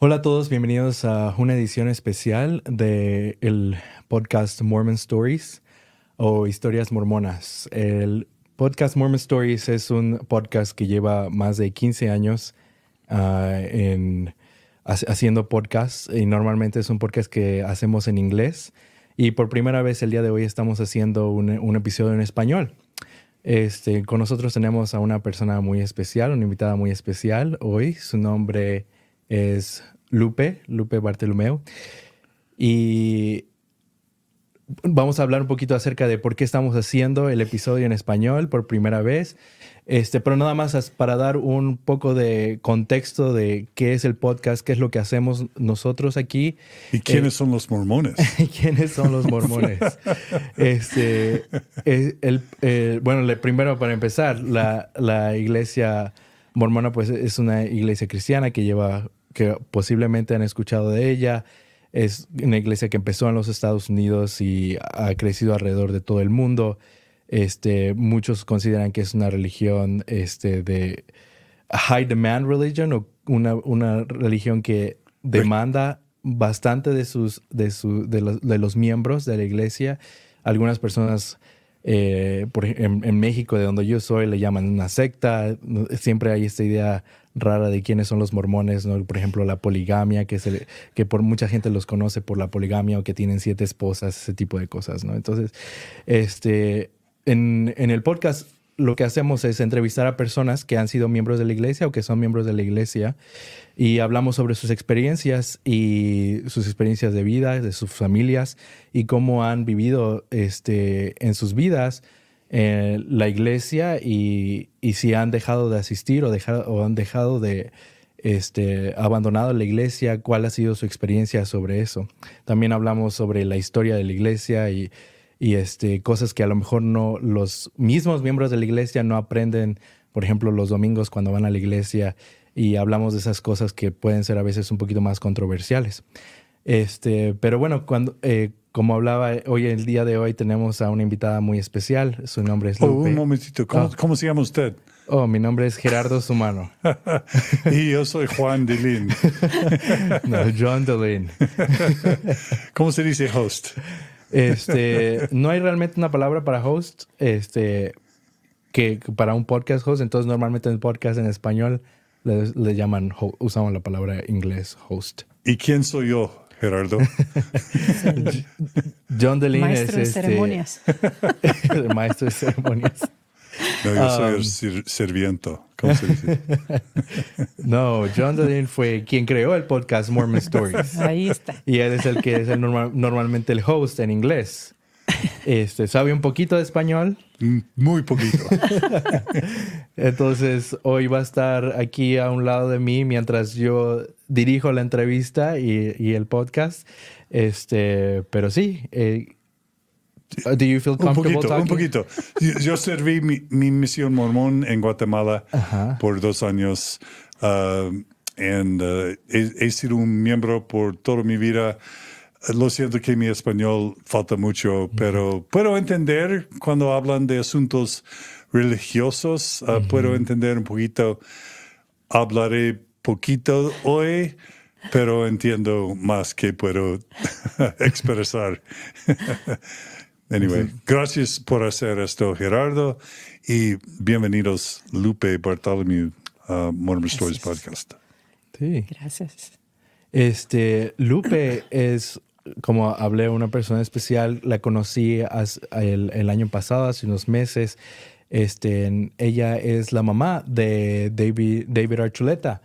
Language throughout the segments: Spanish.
Hola a todos, bienvenidos a una edición especial del el podcast Mormon Stories o Historias Mormonas. El podcast Mormon Stories es un podcast que lleva más de 15 años ah, haciendo podcasts y normalmente es un podcast que hacemos en inglés y por primera vez el día de hoy estamos haciendo un, episodio en español. Este, con nosotros tenemos a una persona muy especial, una invitada muy especial hoy. Su nombre es es Lupe, Lupe Bartolomeo. Y vamos a hablar un poquito acerca de por qué estamos haciendo el episodio en español por primera vez. Este, pero nada más para dar un poco de contexto de qué es el podcast, qué es lo que hacemos nosotros aquí. ¿Y eh, quiénes son los mormones? ¿Quiénes son los mormones? este, bueno, primero para empezar, la, la iglesia mormona pues es una iglesia cristiana que lleva que posiblemente han escuchado de ella. Es una iglesia que empezó en los Estados Unidos y ha crecido alrededor de todo el mundo. Este, muchos consideran que es una religión este, de high demand religion o una, una religión que demanda bastante de, sus, de, su, de, los, miembros de la iglesia. Algunas personas eh, en, en, México, de donde yo soy, le llaman una secta. Siempre hay esta idea rara de quiénes son los mormones, ¿no? Por ejemplo, la poligamia, que, que por mucha gente los conoce por la poligamia o que tienen siete esposas, ese tipo de cosas, ¿no? Entonces, este, en, el podcast lo que hacemos es entrevistar a personas que han sido miembros de la iglesia o que son miembros de la iglesia y hablamos sobre sus experiencias y sus experiencias de vida, de sus familias y cómo han vivido este, en sus vidas eh, la iglesia y, si han dejado de asistir o, dejar, o han dejado de este, abandonado la iglesia, cuál ha sido su experiencia sobre eso. También hablamos sobre la historia de la iglesia y, y este, cosas que a lo mejor no los mismos miembros de la iglesia no aprenden, por ejemplo, los domingos cuando van a la iglesia y hablamos de esas cosas que pueden ser a veces un poquito más controversiales. Este, pero bueno, cuando, eh, como hablaba eh, hoy, el día de hoy tenemos a una invitada muy especial. Su nombre es oh, Lupe. un momentito. Ah. ¿Cómo, se llama usted? Oh, mi nombre es Gerardo Sumano. y yo soy Juan Delin. no, John Delin. ¿Cómo se dice host? Este, no hay realmente una palabra para host, este, que para un podcast host. Entonces, normalmente en el podcast en español le, le llaman, usamos la palabra inglés host. ¿Y quién soy yo? Gerardo. John Deline es de este ceremonias. el maestro de ceremonias. No, yo soy el um, sirviento. no, John Deline fue quien creó el podcast Mormon Stories. Ahí está. Y él es el que es el normalmente el host en inglés. Este, sabe un poquito de español. Mm, muy poquito. Entonces, hoy va a estar aquí a un lado de mí mientras yo dirijo la entrevista y, el podcast. Este, pero sí. Eh, do you feel comfortable un poquito, Un poquito. Yo, serví mi, misión mormón en Guatemala por dos años. Y um, uh, he, sido un miembro por toda mi vida. Lo siento que mi español falta mucho, pero puedo entender cuando hablan de asuntos religiosos, ah, puedo entender un poquito. Hablaré poquito hoy, pero entiendo más que puedo expresar. anyway, gracias por hacer esto, Gerardo, y bienvenidos, Lupe Bartholomew, a Mormon Stories Podcast. Sí. Gracias. Este, Lupe es como hablé, una persona especial, la conocí el, año pasado, hace unos meses. Este, ella es la mamá de David, David Archuleta.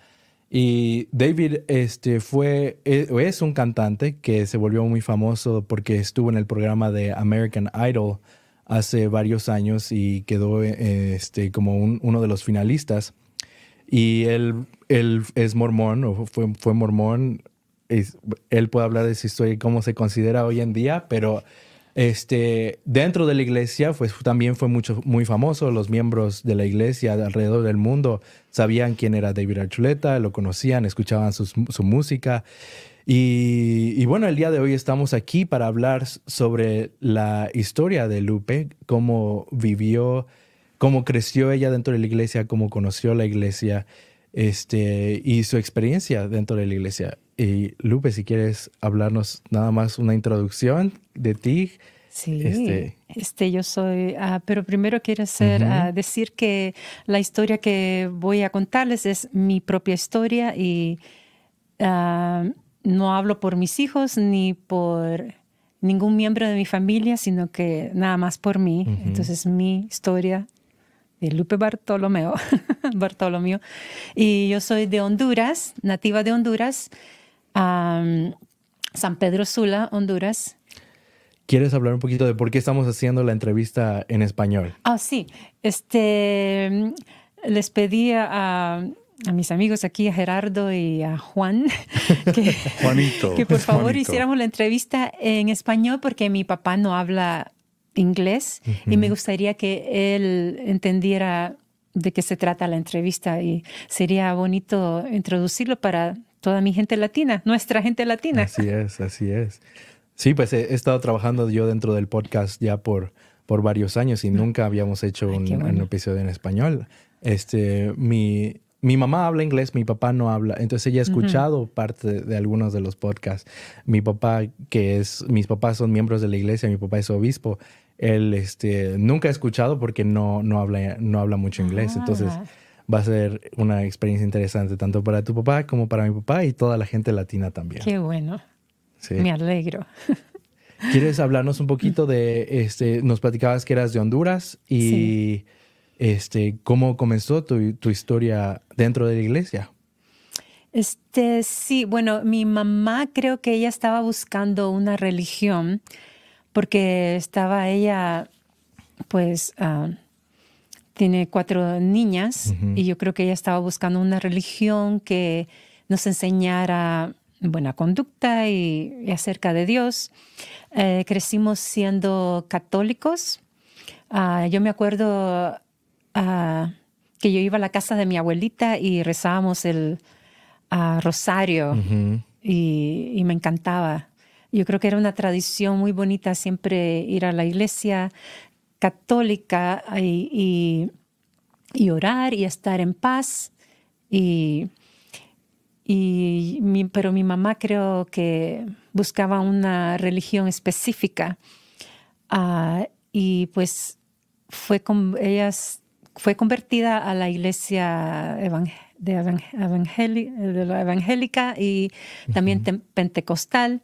Y David este, fue, e, es un cantante que se volvió muy famoso porque estuvo en el programa de American Idol hace varios años y quedó e, este, como uno de los finalistas. Y él, él es mormón, o fue, fue mormón, él puede hablar de su historia y cómo se considera hoy en día, pero este, dentro de la iglesia pues, también fue mucho, muy famoso. Los miembros de la iglesia alrededor del mundo sabían quién era David Archuleta, lo conocían, escuchaban su música. Y, bueno, el día de hoy estamos aquí para hablar sobre la historia de Lupe, cómo vivió, cómo creció ella dentro de la iglesia, cómo conoció la iglesia este, y su experiencia dentro de la iglesia. Y Lupe, si quieres hablarnos nada más una introducción de ti. Sí, este, este yo soy, ah, pero primero quiero ah, decir que la historia que voy a contarles es mi propia historia y ah, no hablo por mis hijos ni por ningún miembro de mi familia, sino que nada más por mí. Entonces mi historia de Lupe Bartolomeo, Bartolomeo. Y yo soy de Honduras, nativa de Honduras. San Pedro Sula, Honduras. ¿Quieres hablar un poquito de por qué estamos haciendo la entrevista en español? Ah, sí. Este, les pedí a, mis amigos aquí, a Gerardo y a Juan, que, por favor hiciéramos la entrevista en español porque mi papá no habla inglés y me gustaría que él entendiera de qué se trata la entrevista y sería bonito introducirlo para toda mi gente latina, nuestra gente latina. Así es, así es. Sí, pues he, estado trabajando yo dentro del podcast ya por, por varios años y mm. nunca habíamos hecho un, episodio en español. Este, mi, mi mamá habla inglés, mi papá no habla. Entonces ella ha escuchado parte de, algunos de los podcasts. Mi papá, que es, mis papás son miembros de la iglesia, mi papá es obispo. Él este, nunca ha escuchado porque no, no, habla, no habla mucho inglés. Ah. Entonces va a ser una experiencia interesante tanto para tu papá como para mi papá y toda la gente latina también. Qué bueno. Me alegro. ¿Quieres hablarnos un poquito de, este, nos platicabas que eras de Honduras y este, cómo comenzó tu, historia dentro de la iglesia? Este, sí, bueno, mi mamá creo que ella estaba buscando una religión porque estaba ella, pues, ah, tiene cuatro niñas y yo creo que ella estaba buscando una religión que nos enseñara buena conducta y, acerca de Dios. Eh, crecimos siendo católicos. Ah, yo me acuerdo ah, que yo iba a la casa de mi abuelita y rezábamos el ah, rosario y me encantaba. Yo creo que era una tradición muy bonita siempre ir a la iglesia, católica eh, y, y, orar y estar en paz. Y, y pero mi mamá creo que buscaba una religión específica. Ah, y pues fue ella fue convertida a la iglesia de, evangélica y también pentecostal.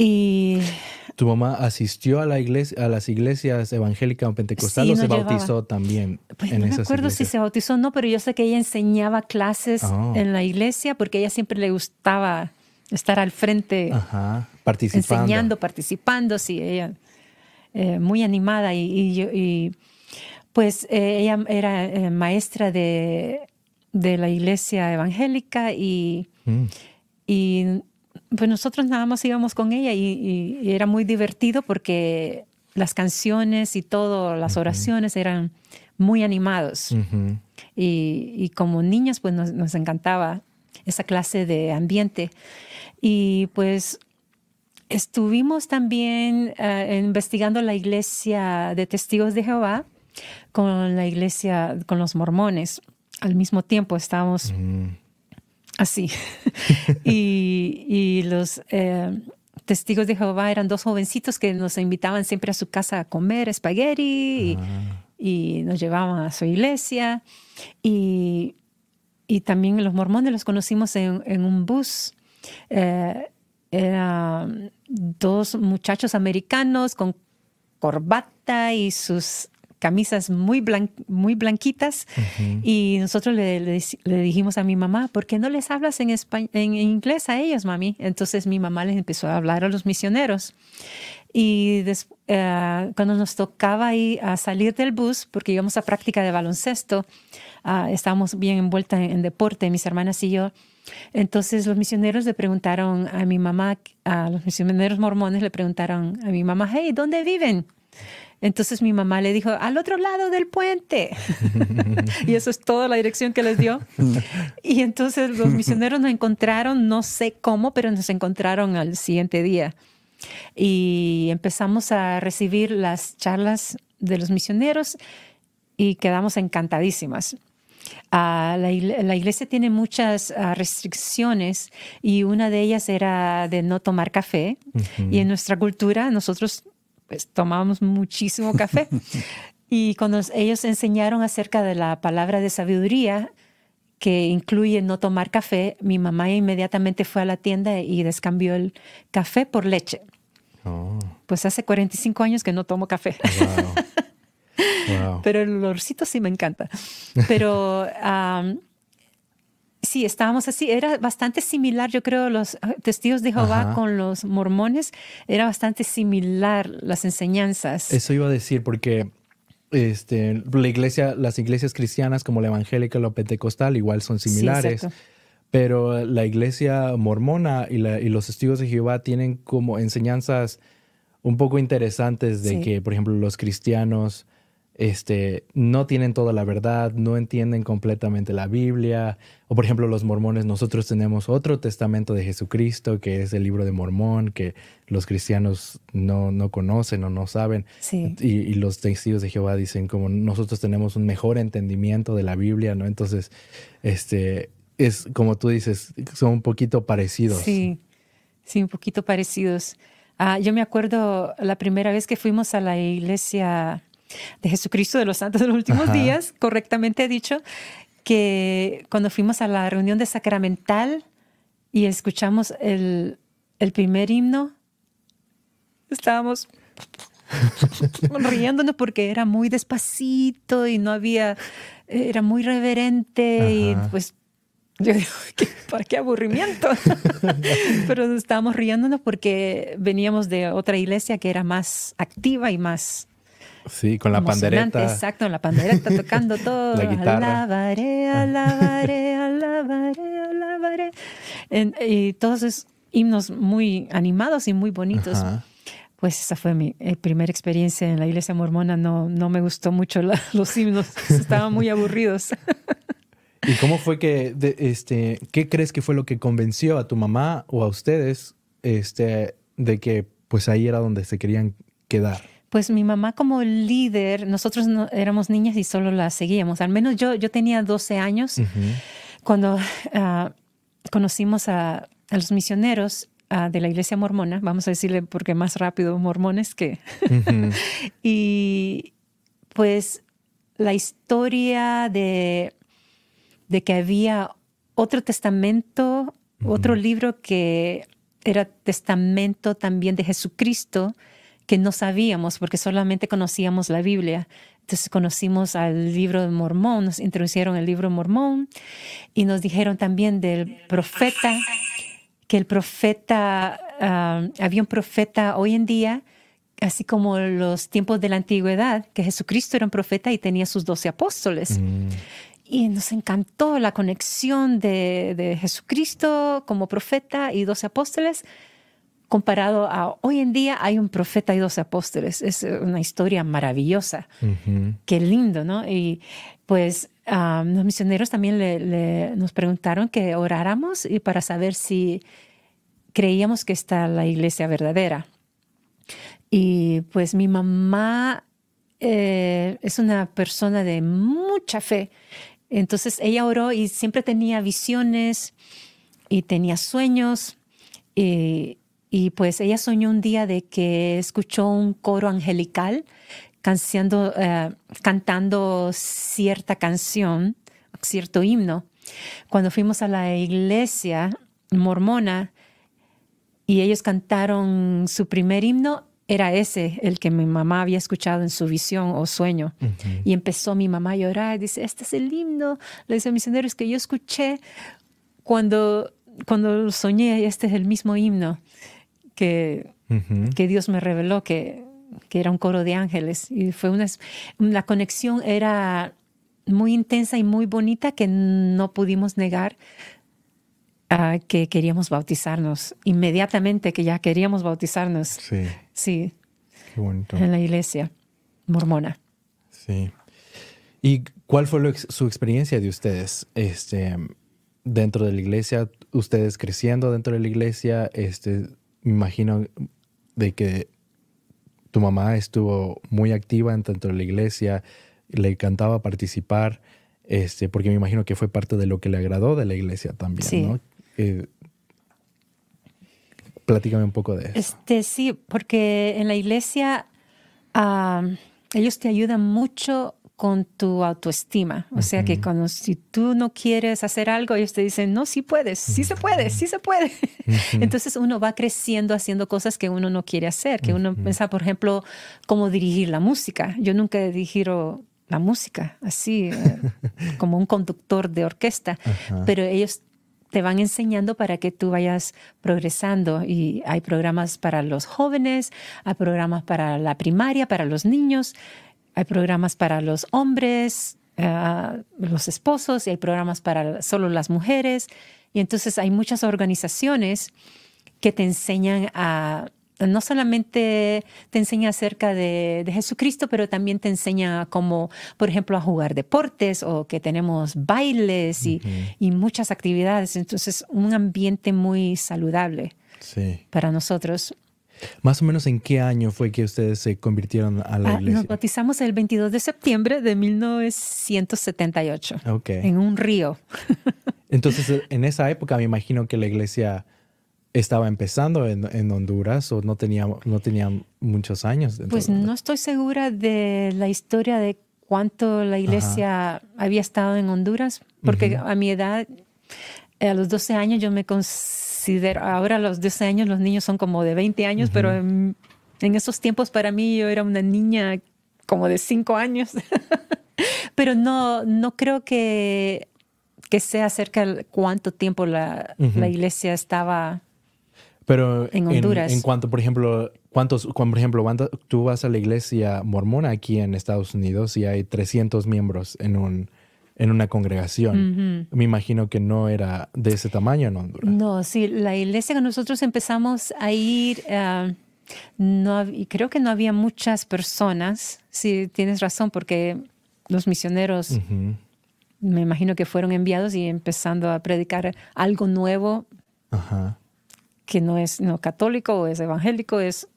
Y tu mamá asistió a, la iglesia, a las iglesias evangélicas pentecostales sí, o no se bautizó también. Pues en no me acuerdo si se bautizó o no, pero yo sé que ella enseñaba clases ah. en la iglesia porque a ella siempre le gustaba estar al frente, Participando. enseñando, participando. Sí, ella eh, muy animada y, pues eh, ella era eh, maestra de, de, la iglesia evangélica y, mm. y pues nosotros nada más íbamos con ella y, era muy divertido porque las canciones y todo, las oraciones eran muy animados. y, como niñas, pues nos, encantaba esa clase de ambiente. Y pues estuvimos también eh, investigando la iglesia de testigos de Jehová con la iglesia, con los mormones. Al mismo tiempo estábamos... Así. y, los eh, testigos de Jehová eran dos jovencitos que nos invitaban siempre a su casa a comer espagueti y, ah. nos llevaban a su iglesia. Y, también los mormones los conocimos en, un bus. Eh, eran mm, dos muchachos americanos con corbata y sus camisas muy, muy blanquitas y nosotros le, dijimos a mi mamá, ¿por qué no les hablas en, en inglés a ellos, mami? Entonces mi mamá les empezó a hablar a los misioneros. Y eh, cuando nos tocaba a salir del bus, porque íbamos a práctica de baloncesto, ah, estábamos bien envueltas en, en, deporte, mis hermanas y yo. Entonces los misioneros le preguntaron a mi mamá, a los misioneros mormones le preguntaron a mi mamá, hey, ¿dónde viven? Entonces mi mamá le dijo, al otro lado del puente. y eso es toda la dirección que les dio. y entonces los misioneros nos encontraron, no sé cómo, pero nos encontraron al siguiente día. Y empezamos a recibir las charlas de los misioneros y quedamos encantadísimas. Ah, la, iglesia tiene muchas ah, restricciones y una de ellas era de no tomar café. Y en nuestra cultura nosotros pues tomábamos muchísimo café. y cuando ellos enseñaron acerca de la palabra de sabiduría, que incluye no tomar café, mi mamá inmediatamente fue a la tienda y descambió el café por leche. Oh. Pues hace 45 años que no tomo café. Pero el olorcito sí me encanta. Pero sí, estábamos así. Era bastante similar, yo creo, los ah, testigos de Jehová con los mormones. Era bastante similar las enseñanzas. Eso iba a decir, porque este, la iglesia, las iglesias cristianas como la evangélica, la pentecostal, igual son similares. pero la iglesia mormona y, los testigos de Jehová tienen como enseñanzas un poco interesantes de que, por ejemplo, los cristianos este, no tienen toda la verdad, no entienden completamente la Biblia. O por ejemplo, los mormones, nosotros tenemos otro testamento de Jesucristo, que es el libro de Mormón, que los cristianos no, no conocen o no saben. Y, los testigos de Jehová dicen como nosotros tenemos un mejor entendimiento de la Biblia, ¿no? Entonces, este, es como tú dices, son un poquito parecidos. Sí, sí, un poquito parecidos. Ah, yo me acuerdo la primera vez que fuimos a la iglesia de Jesucristo de los Santos de los Últimos Días, correctamente he dicho, que cuando fuimos a la reunión de Sacramental y escuchamos el, el primer himno, estábamos riéndonos porque era muy despacito y no había, era muy reverente y pues yo digo, ¿para qué aburrimiento? Pero estábamos riéndonos porque veníamos de otra iglesia que era más activa y más Sí, con la pandereta. Exacto, la pandereta tocando todo. la guitarra. Alabaré, alabaré, alabaré, alabaré. y todos esos himnos muy animados y muy bonitos. Pues esa fue mi eh, primera experiencia en la iglesia mormona. No, no me gustó mucho los himnos, estaban muy aburridos. ¿Y cómo fue que, este, qué crees que fue lo que convenció a tu mamá o a ustedes este, de que pues ahí era donde se querían quedar? Pues mi mamá como líder, nosotros no, éramos niñas y solo la seguíamos. Al menos yo, yo tenía 12 años cuando ah, conocimos a, los misioneros ah, de la iglesia mormona, vamos a decirle porque más rápido mormones que... y pues la historia de, de que había otro testamento, otro libro que era testamento también de Jesucristo que no sabíamos porque solamente conocíamos la Biblia. Entonces conocimos al libro de Mormón, nos introdujeron el libro de Mormón y nos dijeron también del profeta, que el profeta, ah, había un profeta hoy en día, así como los tiempos de la antigüedad, que Jesucristo era un profeta y tenía sus doce apóstoles. Mm. y nos encantó la conexión de, de, Jesucristo como profeta y doce apóstoles comparado a hoy en día hay un profeta y dos apóstoles. Es eh, una historia maravillosa. Qué lindo, ¿no? Y pues ah, los misioneros también nos preguntaron que oráramos y para saber si creíamos que está la iglesia verdadera. Y pues mi mamá eh, es una persona de mucha fe. Entonces ella oró y siempre tenía visiones y tenía sueños. Y pues ella soñó un día de que escuchó un coro angelical eh, cantando cierta canción, cierto himno. Cuando fuimos a la iglesia mormona y ellos cantaron su primer himno, era ese el que mi mamá había escuchado en su visión o sueño. Y empezó mi mamá a llorar, dice, este es el himno, le dice misioneros que yo escuché cuando, cuando soñé, este es el mismo himno que, que Dios me reveló, que, era un coro de ángeles. Y fue una, la conexión era muy intensa y muy bonita que no pudimos negar ah, que queríamos bautizarnos inmediatamente, que ya queríamos bautizarnos. Sí. Sí. Qué En la iglesia mormona. Sí. ¿Y cuál fue su experiencia de ustedes este, dentro de la iglesia? ¿Ustedes creciendo dentro de la iglesia? Este, me imagino de que tu mamá estuvo muy activa en de la iglesia, le encantaba participar, este, porque me imagino que fue parte de lo que le agradó de la iglesia también, sí. Eh, platícame un poco de eso. Este, sí, porque en la iglesia ah, ellos te ayudan mucho con tu autoestima. O sea que cuando si tú no quieres hacer algo, ellos te dicen, no, sí puedes, sí se puede, sí se puede. Entonces uno va creciendo haciendo cosas que uno no quiere hacer, que uno piensa, por ejemplo, cómo dirigir la música. Yo nunca he dirigido la música así, eh, como un conductor de orquesta, pero ellos te van enseñando para que tú vayas progresando. Y hay programas para los jóvenes, hay programas para la primaria, para los niños. Hay programas para los hombres, eh, los esposos, y hay programas para solo las mujeres. Y entonces hay muchas organizaciones que te enseñan a, no solamente te enseña acerca de, Jesucristo, pero también te enseña como, por ejemplo, a jugar deportes o que tenemos bailes y, muchas actividades. Entonces, un ambiente muy saludable para nosotros. Más o menos en qué año fue que ustedes se convirtieron a la ah, iglesia. Nos bautizamos el 22 de septiembre de 1978 okay. en un río. Entonces, en esa época me imagino que la iglesia estaba empezando en, Honduras o no tenía, no tenía muchos años. Pues no estoy segura de la historia de cuánto la iglesia había estado en Honduras, porque a mi edad, a los 12 años, yo me considero ahora los 12 años los niños son como de 20 años, pero en, esos tiempos para mí yo era una niña como de 5 años. pero no, no creo que, que sea acerca de cuánto tiempo la, iglesia estaba pero en Honduras. En, cuanto, por ejemplo, ¿cuántos, por ejemplo, tú vas a la iglesia mormona aquí en Estados Unidos y hay 300 miembros en un, en una congregación. Me imagino que no era de ese tamaño en Honduras. No, sí, la iglesia que nosotros empezamos a ir, uh, creo que no había muchas personas, si tienes razón, porque los misioneros... Me imagino que fueron enviados y empezando a predicar algo nuevo, que no es no católico o es evangélico, es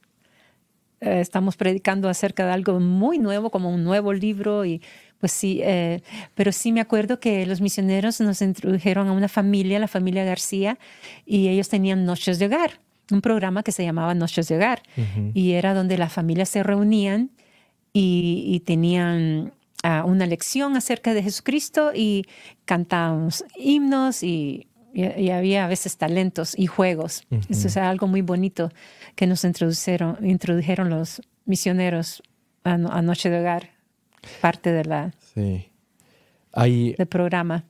eh, estamos predicando acerca de algo muy nuevo, como un nuevo libro y pues sí, eh, pero sí me acuerdo que los misioneros nos introdujeron a una familia, la familia García, y ellos tenían noches de hogar, un programa que se llamaba Noches de Hogar, y era donde las familias se reunían y, tenían ah, una lección acerca de Jesucristo y cantábamos himnos y, había a veces talentos y juegos. Eso es algo muy bonito que nos introdujeron, los misioneros a, a Noche de Hogar parte de la, sí. Hay, del programa.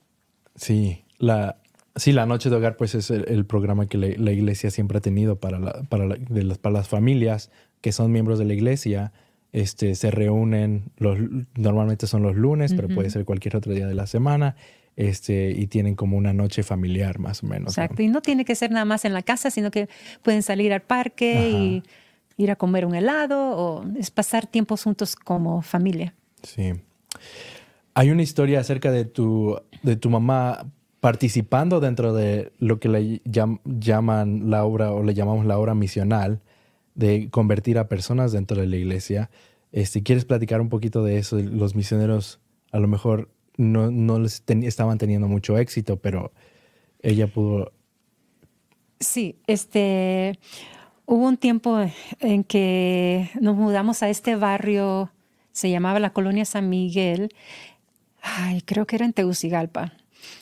Sí, la, sí, la noche de hogar pues es el, programa que la iglesia siempre ha tenido para, para, las, para las familias que son miembros de la iglesia. Este, se reúnen, los, normalmente son los lunes, pero puede ser cualquier otro día de la semana. Este, y tienen como una noche familiar más o menos. Exacto, y no tiene que ser nada más en la casa, sino que pueden salir al parque y ir a comer un helado o es pasar tiempo juntos como familia. Sí. Hay una historia acerca de tu, de tu mamá participando dentro de lo que le llaman la obra o le llamamos la obra misional de convertir a personas dentro de la iglesia. Este, ¿Quieres platicar un poquito de eso? Los misioneros a lo mejor no, les estaban teniendo mucho éxito, pero ella pudo... Sí, este, hubo un tiempo en que nos mudamos a este barrio se llamaba la colonia San Miguel. Ay, creo que era en Tegucigalpa,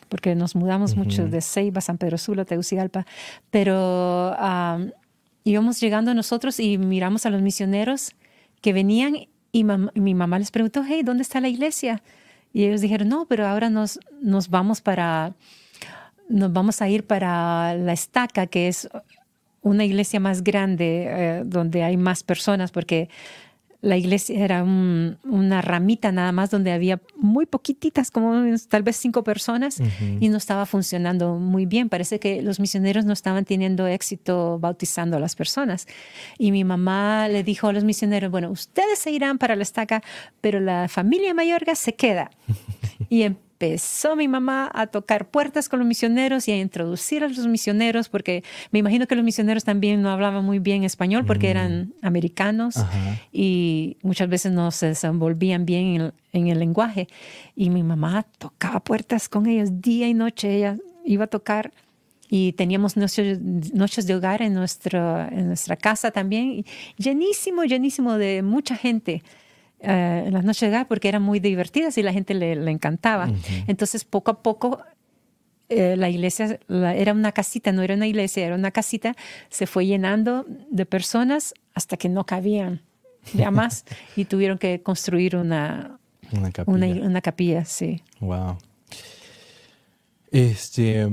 porque nos mudamos mucho de Ceiba, San Pedro Sula, Tegucigalpa. Pero íbamos llegando nosotros y miramos a los misioneros que venían y, mi mamá les preguntó, hey, ¿dónde está la iglesia? Y ellos dijeron, no, pero ahora nos, nos vamos para, nos vamos a ir para la estaca, que es una iglesia más grande, eh, donde hay más personas, porque la iglesia era una ramita nada más donde había muy poquititas, como tal vez cinco personas, y no estaba funcionando muy bien. Parece que los misioneros no estaban teniendo éxito bautizando a las personas. Y mi mamá le dijo a los misioneros, bueno, ustedes se irán para la estaca, pero la familia Mayorga se queda. y em, empezó mi mamá a tocar puertas con los misioneros y a introducir a los misioneros, porque me imagino que los misioneros también no hablaban muy bien español porque mm. eran americanos y muchas veces no se desenvolvían bien en el, lenguaje. Y mi mamá tocaba puertas con ellos día y noche, ella iba a tocar y teníamos noches, noches de hogar en, nuestro, en nuestra casa también, llenísimo, llenísimo de mucha gente. Eh, en las noches de porque eran muy divertidas y la gente le, encantaba. Entonces, poco a poco, eh, la iglesia era una casita, no era una iglesia, era una casita, se fue llenando de personas hasta que no cabían ya más y tuvieron que construir una, capilla. una capilla, sí. Wow. Este,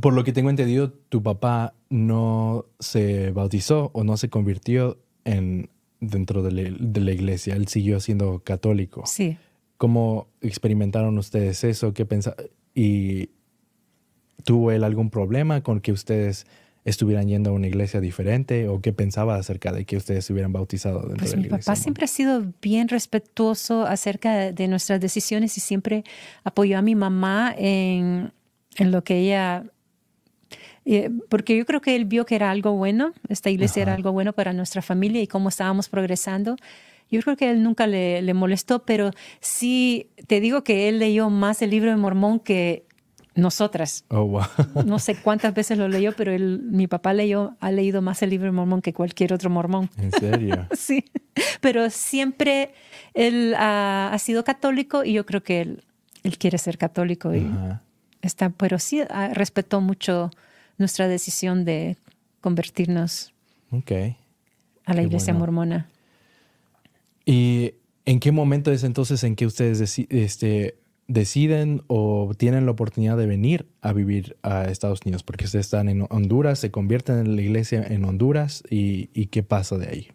por lo que tengo entendido, tu papá no se bautizó o no se convirtió en dentro de la, iglesia, él siguió siendo católico. Sí. ¿Cómo experimentaron ustedes eso? ¿Qué ¿Y tuvo él algún problema con que ustedes estuvieran yendo a una iglesia diferente o qué pensaba acerca de que ustedes se hubieran bautizado dentro pues de la iglesia. Mi papá siempre ha sido bien respetuoso acerca de nuestras decisiones y siempre apoyó a mi mamá en, en lo que ella eh, porque yo creo que él vio que era algo bueno, esta iglesia era algo bueno para nuestra familia y cómo estábamos progresando. Yo creo que él nunca le, molestó, pero sí te digo que él leyó más el libro de Mormón que nosotras. Oh, no sé cuántas veces lo leyó, pero él, mi papá leyó, ha leído más el libro de mormón que cualquier otro mormón. ¿En serio? sí. Pero siempre él ha, sido católico y yo creo que él, él quiere ser católico. Y está, pero sí ah, respetó mucho nuestra decisión de convertirnos a la iglesia mormona. ¿Y en qué momento es entonces en que ustedes este, deciden o tienen la oportunidad de venir a vivir a Estados Unidos? Porque ustedes están en Honduras, se convierten en la iglesia en Honduras y, qué pasa de ahí.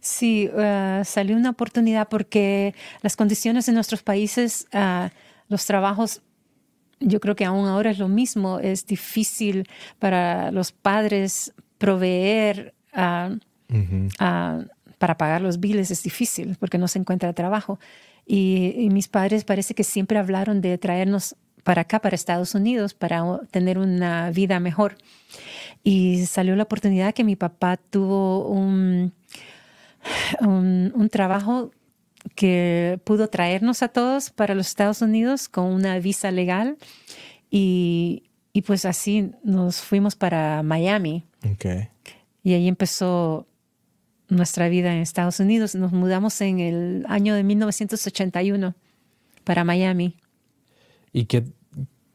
Sí, eh, salió una oportunidad porque las condiciones en nuestros países, ah, los trabajos yo creo que aún ahora es lo mismo, es difícil para los padres proveer ah, ah, para pagar los biles, es difícil porque no se encuentra trabajo. Y, mis padres parece que siempre hablaron de traernos para acá, para Estados Unidos, para tener una vida mejor. Y salió la oportunidad que mi papá tuvo un, un trabajo que pudo traernos a todos para los Estados Unidos con una visa legal y, pues así nos fuimos para Miami. Y ahí empezó nuestra vida en Estados Unidos. Nos mudamos en el año de 1981 para Miami. ¿Y qué,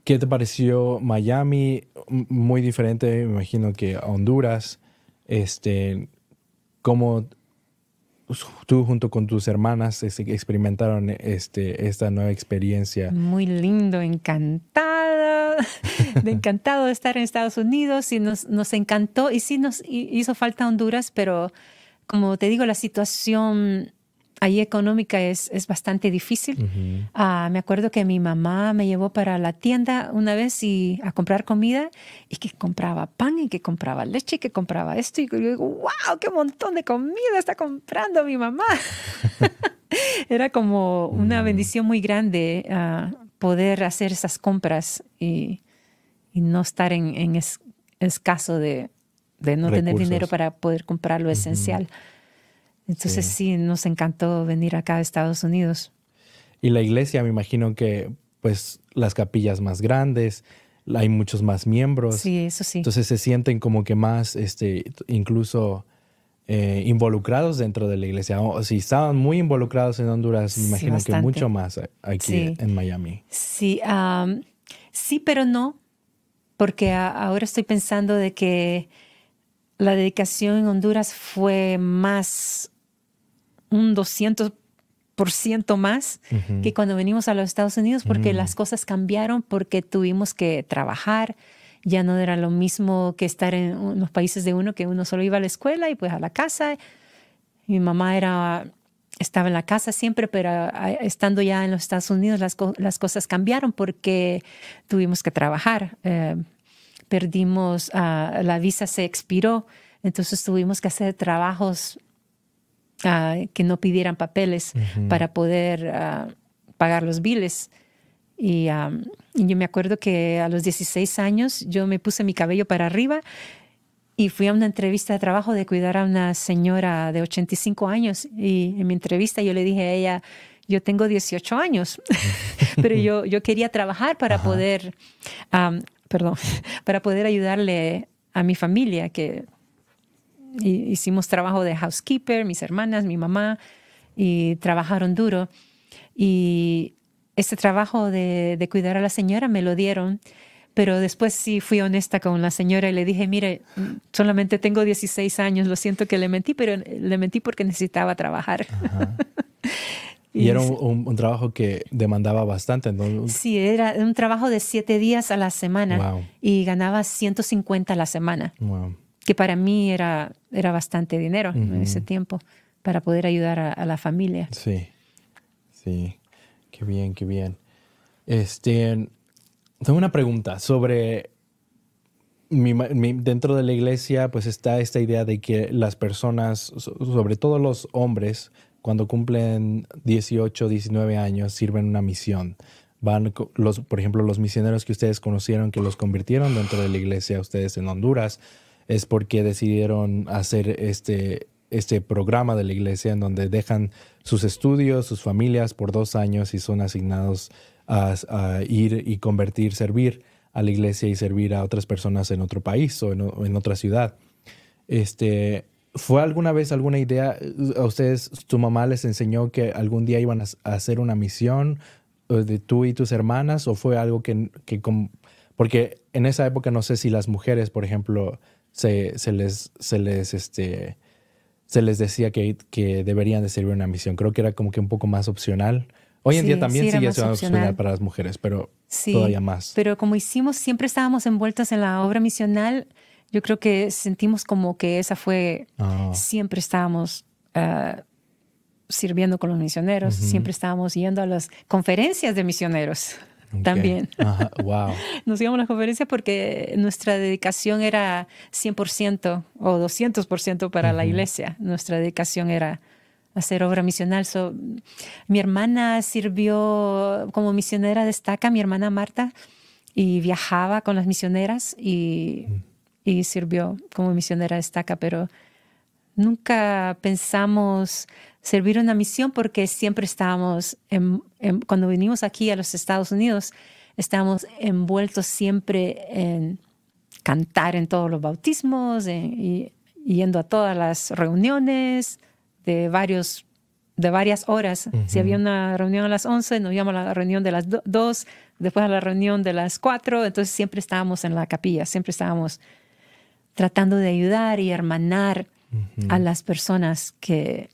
qué te pareció Miami? Muy diferente, me imagino que Honduras. Este, ¿Cómo pues, tú junto con tus hermanas eh, experimentaron este, esta nueva experiencia. Muy lindo, encantado de encantado de estar en Estados Unidos y nos, nos encantó y sí nos hizo falta Honduras, pero como te digo, la situación ahí económica es, es bastante difícil. Ah, me acuerdo que mi mamá me llevó para la tienda una vez y, a comprar comida y que compraba pan y que compraba leche y que compraba esto. Y yo digo, wow, qué montón de comida está comprando mi mamá. Era como una bendición muy grande ah, poder hacer esas compras y, no estar en, escaso de, no tener dinero para poder comprar lo esencial. Entonces sí. nos encantó venir acá a Estados Unidos. Y la iglesia, me imagino que pues las capillas más grandes, hay muchos más miembros. Sí, eso sí. Entonces se sienten como que más, este, incluso eh, involucrados dentro de la iglesia. si estaban muy involucrados en Honduras, me imagino que mucho más aquí en Miami. Sí, sí, pero no, porque ahora estoy pensando de que la dedicación en Honduras fue más un 200% más que cuando venimos a los Estados Unidos porque mm. las cosas cambiaron, porque tuvimos que trabajar, ya no era lo mismo que estar en los países de uno que uno solo iba a la escuela y pues a la casa. Mi mamá era estaba en la casa siempre, pero estando ya en los Estados Unidos las, cosas cambiaron porque tuvimos que trabajar. Eh, perdimos, ah, la visa se expiró, entonces tuvimos que hacer trabajos Ah, que no pidieran papeles para poder ah, pagar los biles. Y, yo me acuerdo que a los 16 años yo me puse mi cabello para arriba y fui a una entrevista de trabajo de cuidar a una señora de 85 años y en mi entrevista yo le dije a ella, yo tengo 18 años, pero yo, yo quería trabajar para poder, perdón, para poder ayudarle a mi familia que hicimos trabajo de housekeeper, mis hermanas, mi mamá, y trabajaron duro. Y ese trabajo de, cuidar a la señora me lo dieron, pero después sí fui honesta con la señora y le dije, mire, solamente tengo 16 años, lo siento que le mentí, pero le mentí porque necesitaba trabajar. Y, era un, trabajo que demandaba bastante. ¿no? Sí, era un trabajo de siete días a la semana y ganaba 150 a la semana que para mí era, era bastante dinero en ese tiempo para poder ayudar a, la familia. Sí, sí, qué bien, qué bien. Este, tengo una pregunta sobre, dentro de la iglesia pues está esta idea de que las personas, sobre todo los hombres, cuando cumplen 18, 19 años, sirven una misión. Van los, por ejemplo, los misioneros que ustedes conocieron, que los convirtieron dentro de la iglesia, ustedes en Honduras, es porque decidieron hacer este, este programa de la iglesia en donde dejan sus estudios, sus familias por dos años y son asignados a, ir y convertir, servir a la iglesia y servir a otras personas en otro país o en, otra ciudad. Este, ¿Fue alguna vez alguna idea? ¿A ustedes, tu mamá les enseñó que algún día iban a hacer una misión eh, de tú y tus hermanas? ¿O fue algo que, que porque en esa época no sé si las mujeres, por ejemplo, se, les, se les, este, se les decía que, que deberían de servir una misión. Creo que era como que un poco más opcional. Hoy en día también sigue siendo opcional. para las mujeres, pero todavía más. Pero como hicimos, siempre estábamos envueltas en la obra misional, yo creo que sentimos como que esa fue, ah. siempre estábamos ah, sirviendo con los misioneros, siempre estábamos yendo a las conferencias de misioneros. También. Wow. Nos íbamos a las conferencias porque nuestra dedicación era 100% o 200% para la iglesia. Nuestra dedicación era hacer obra misional. So, mi hermana sirvió como misionera destaca, mi hermana Marta, y viajaba con las misioneras y, mm. y sirvió como misionera destaca, pero Nunca pensamos servir una misión porque siempre estábamos, cuando vinimos aquí a los Estados Unidos, estábamos envueltos siempre en cantar en todos los bautismos, y, yendo a todas las reuniones de varios de varias horas. Si había una reunión a las 11, nos íbamos a la reunión de las 2, después a la reunión de las 4, entonces siempre estábamos en la capilla, siempre estábamos tratando de ayudar y hermanar a las personas que,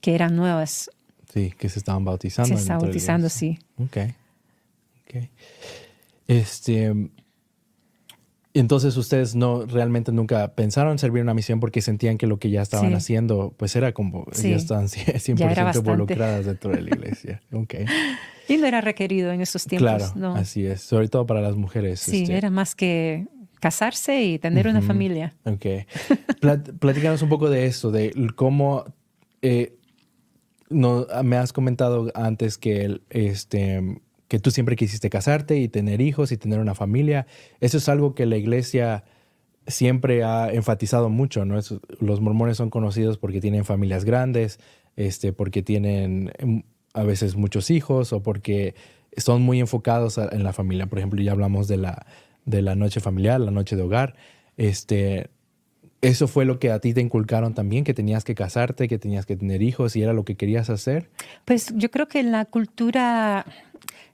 que, eran nuevas. Sí, que se estaban bautizando. Se estaban bautizando, sí. Ok. Este, entonces ustedes no realmente nunca pensaron servir una misión porque sentían que lo que ya estaban haciendo, pues era como, ya estaban 100% involucradas dentro de la iglesia. Ok. Y no era requerido en esos tiempos. Claro, así es, sobre todo para las mujeres. Sí, este, era más que casarse y tener una familia. Ok. platícanos un poco de eso, de cómo eh, no, me has comentado antes que, este, que tú siempre quisiste casarte y tener hijos y tener una familia. Eso es algo que la iglesia siempre ha enfatizado mucho, ¿no? los mormones son conocidos porque tienen familias grandes, este, porque tienen mm, a veces muchos hijos o porque son muy enfocados en la familia. Por ejemplo, ya hablamos de la, de la noche familiar, la noche de hogar. Este, eso fue lo que a ti te inculcaron también, que tenías que casarte, que tenías que tener hijos y era lo que querías hacer. Pues yo creo que la cultura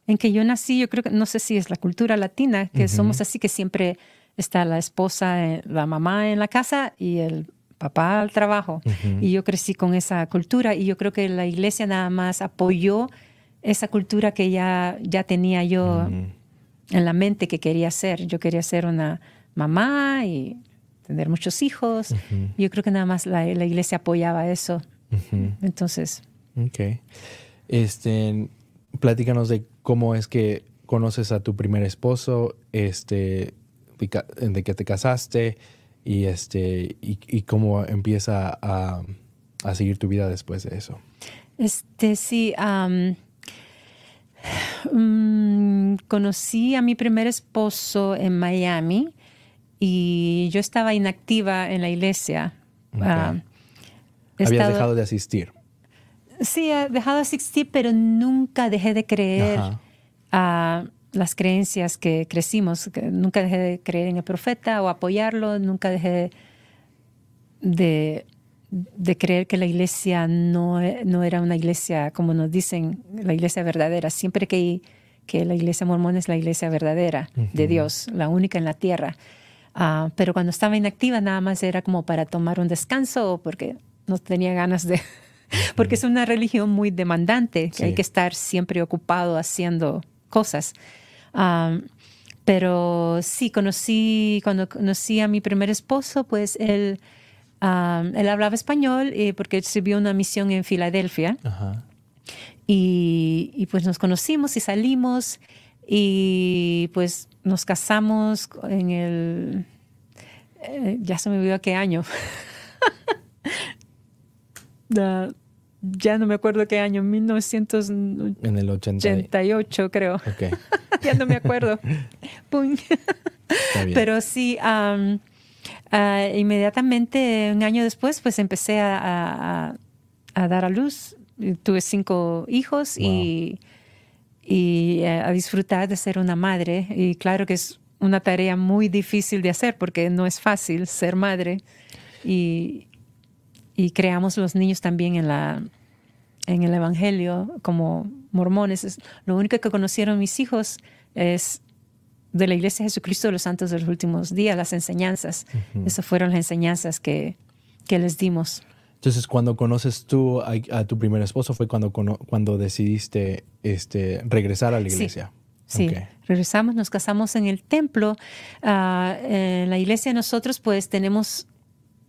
en que yo nací, yo creo que, no sé si es la cultura latina, que somos así, que siempre está la esposa, eh, la mamá en la casa y el papá al trabajo. Y yo crecí con esa cultura y yo creo que la iglesia nada más apoyó esa cultura que ya, ya tenía yo en la mente que quería ser. Yo quería ser una mamá y tener muchos hijos. Yo creo que nada más la, iglesia apoyaba eso. Entonces. Ok. Este, platícanos de cómo es que conoces a tu primer esposo, este, de que te casaste y, este, y, cómo empieza a, seguir tu vida después de eso. Este, sí. Mm, conocí a mi primer esposo en Miami y yo estaba inactiva en la iglesia. Ah, Habías dejado de asistir. Sí, he dejado de asistir, pero nunca dejé de creer a las creencias que crecimos. Nunca dejé de creer en el profeta o apoyarlo, nunca dejé de de creer que la iglesia no, no era una iglesia, como nos dicen, la iglesia verdadera. Siempre que, que la iglesia mormona es la iglesia verdadera de Dios, la única en la tierra. Ah, pero cuando estaba inactiva nada más era como para tomar un descanso porque no tenía ganas de... porque es una religión muy demandante, que hay que estar siempre ocupado haciendo cosas. Ah, pero sí, conocí, cuando conocí a mi primer esposo, pues él él hablaba español eh, porque sirvió una misión en Filadelfia. Y, pues nos conocimos y salimos y pues nos casamos en el... Eh, ya se me olvidó qué año. ya no me acuerdo qué año, 1988 en el 88, creo. ya no me acuerdo. Pero sí, Ah, inmediatamente, un año después, pues empecé a, dar a luz. Tuve cinco hijos y, eh, a disfrutar de ser una madre. Y claro que es una tarea muy difícil de hacer porque no es fácil ser madre. Y, creamos los niños también en, la, en el Evangelio como mormones. Lo único que conocieron mis hijos es de la Iglesia de Jesucristo de los Santos de los Últimos Días, las enseñanzas. Esas fueron las enseñanzas que, que, les dimos. Entonces, cuando conoces tú a, tu primer esposo, fue cuando, cuando decidiste este, regresar a la iglesia. Sí. regresamos, nos casamos en el templo. Ah, en la iglesia nosotros pues tenemos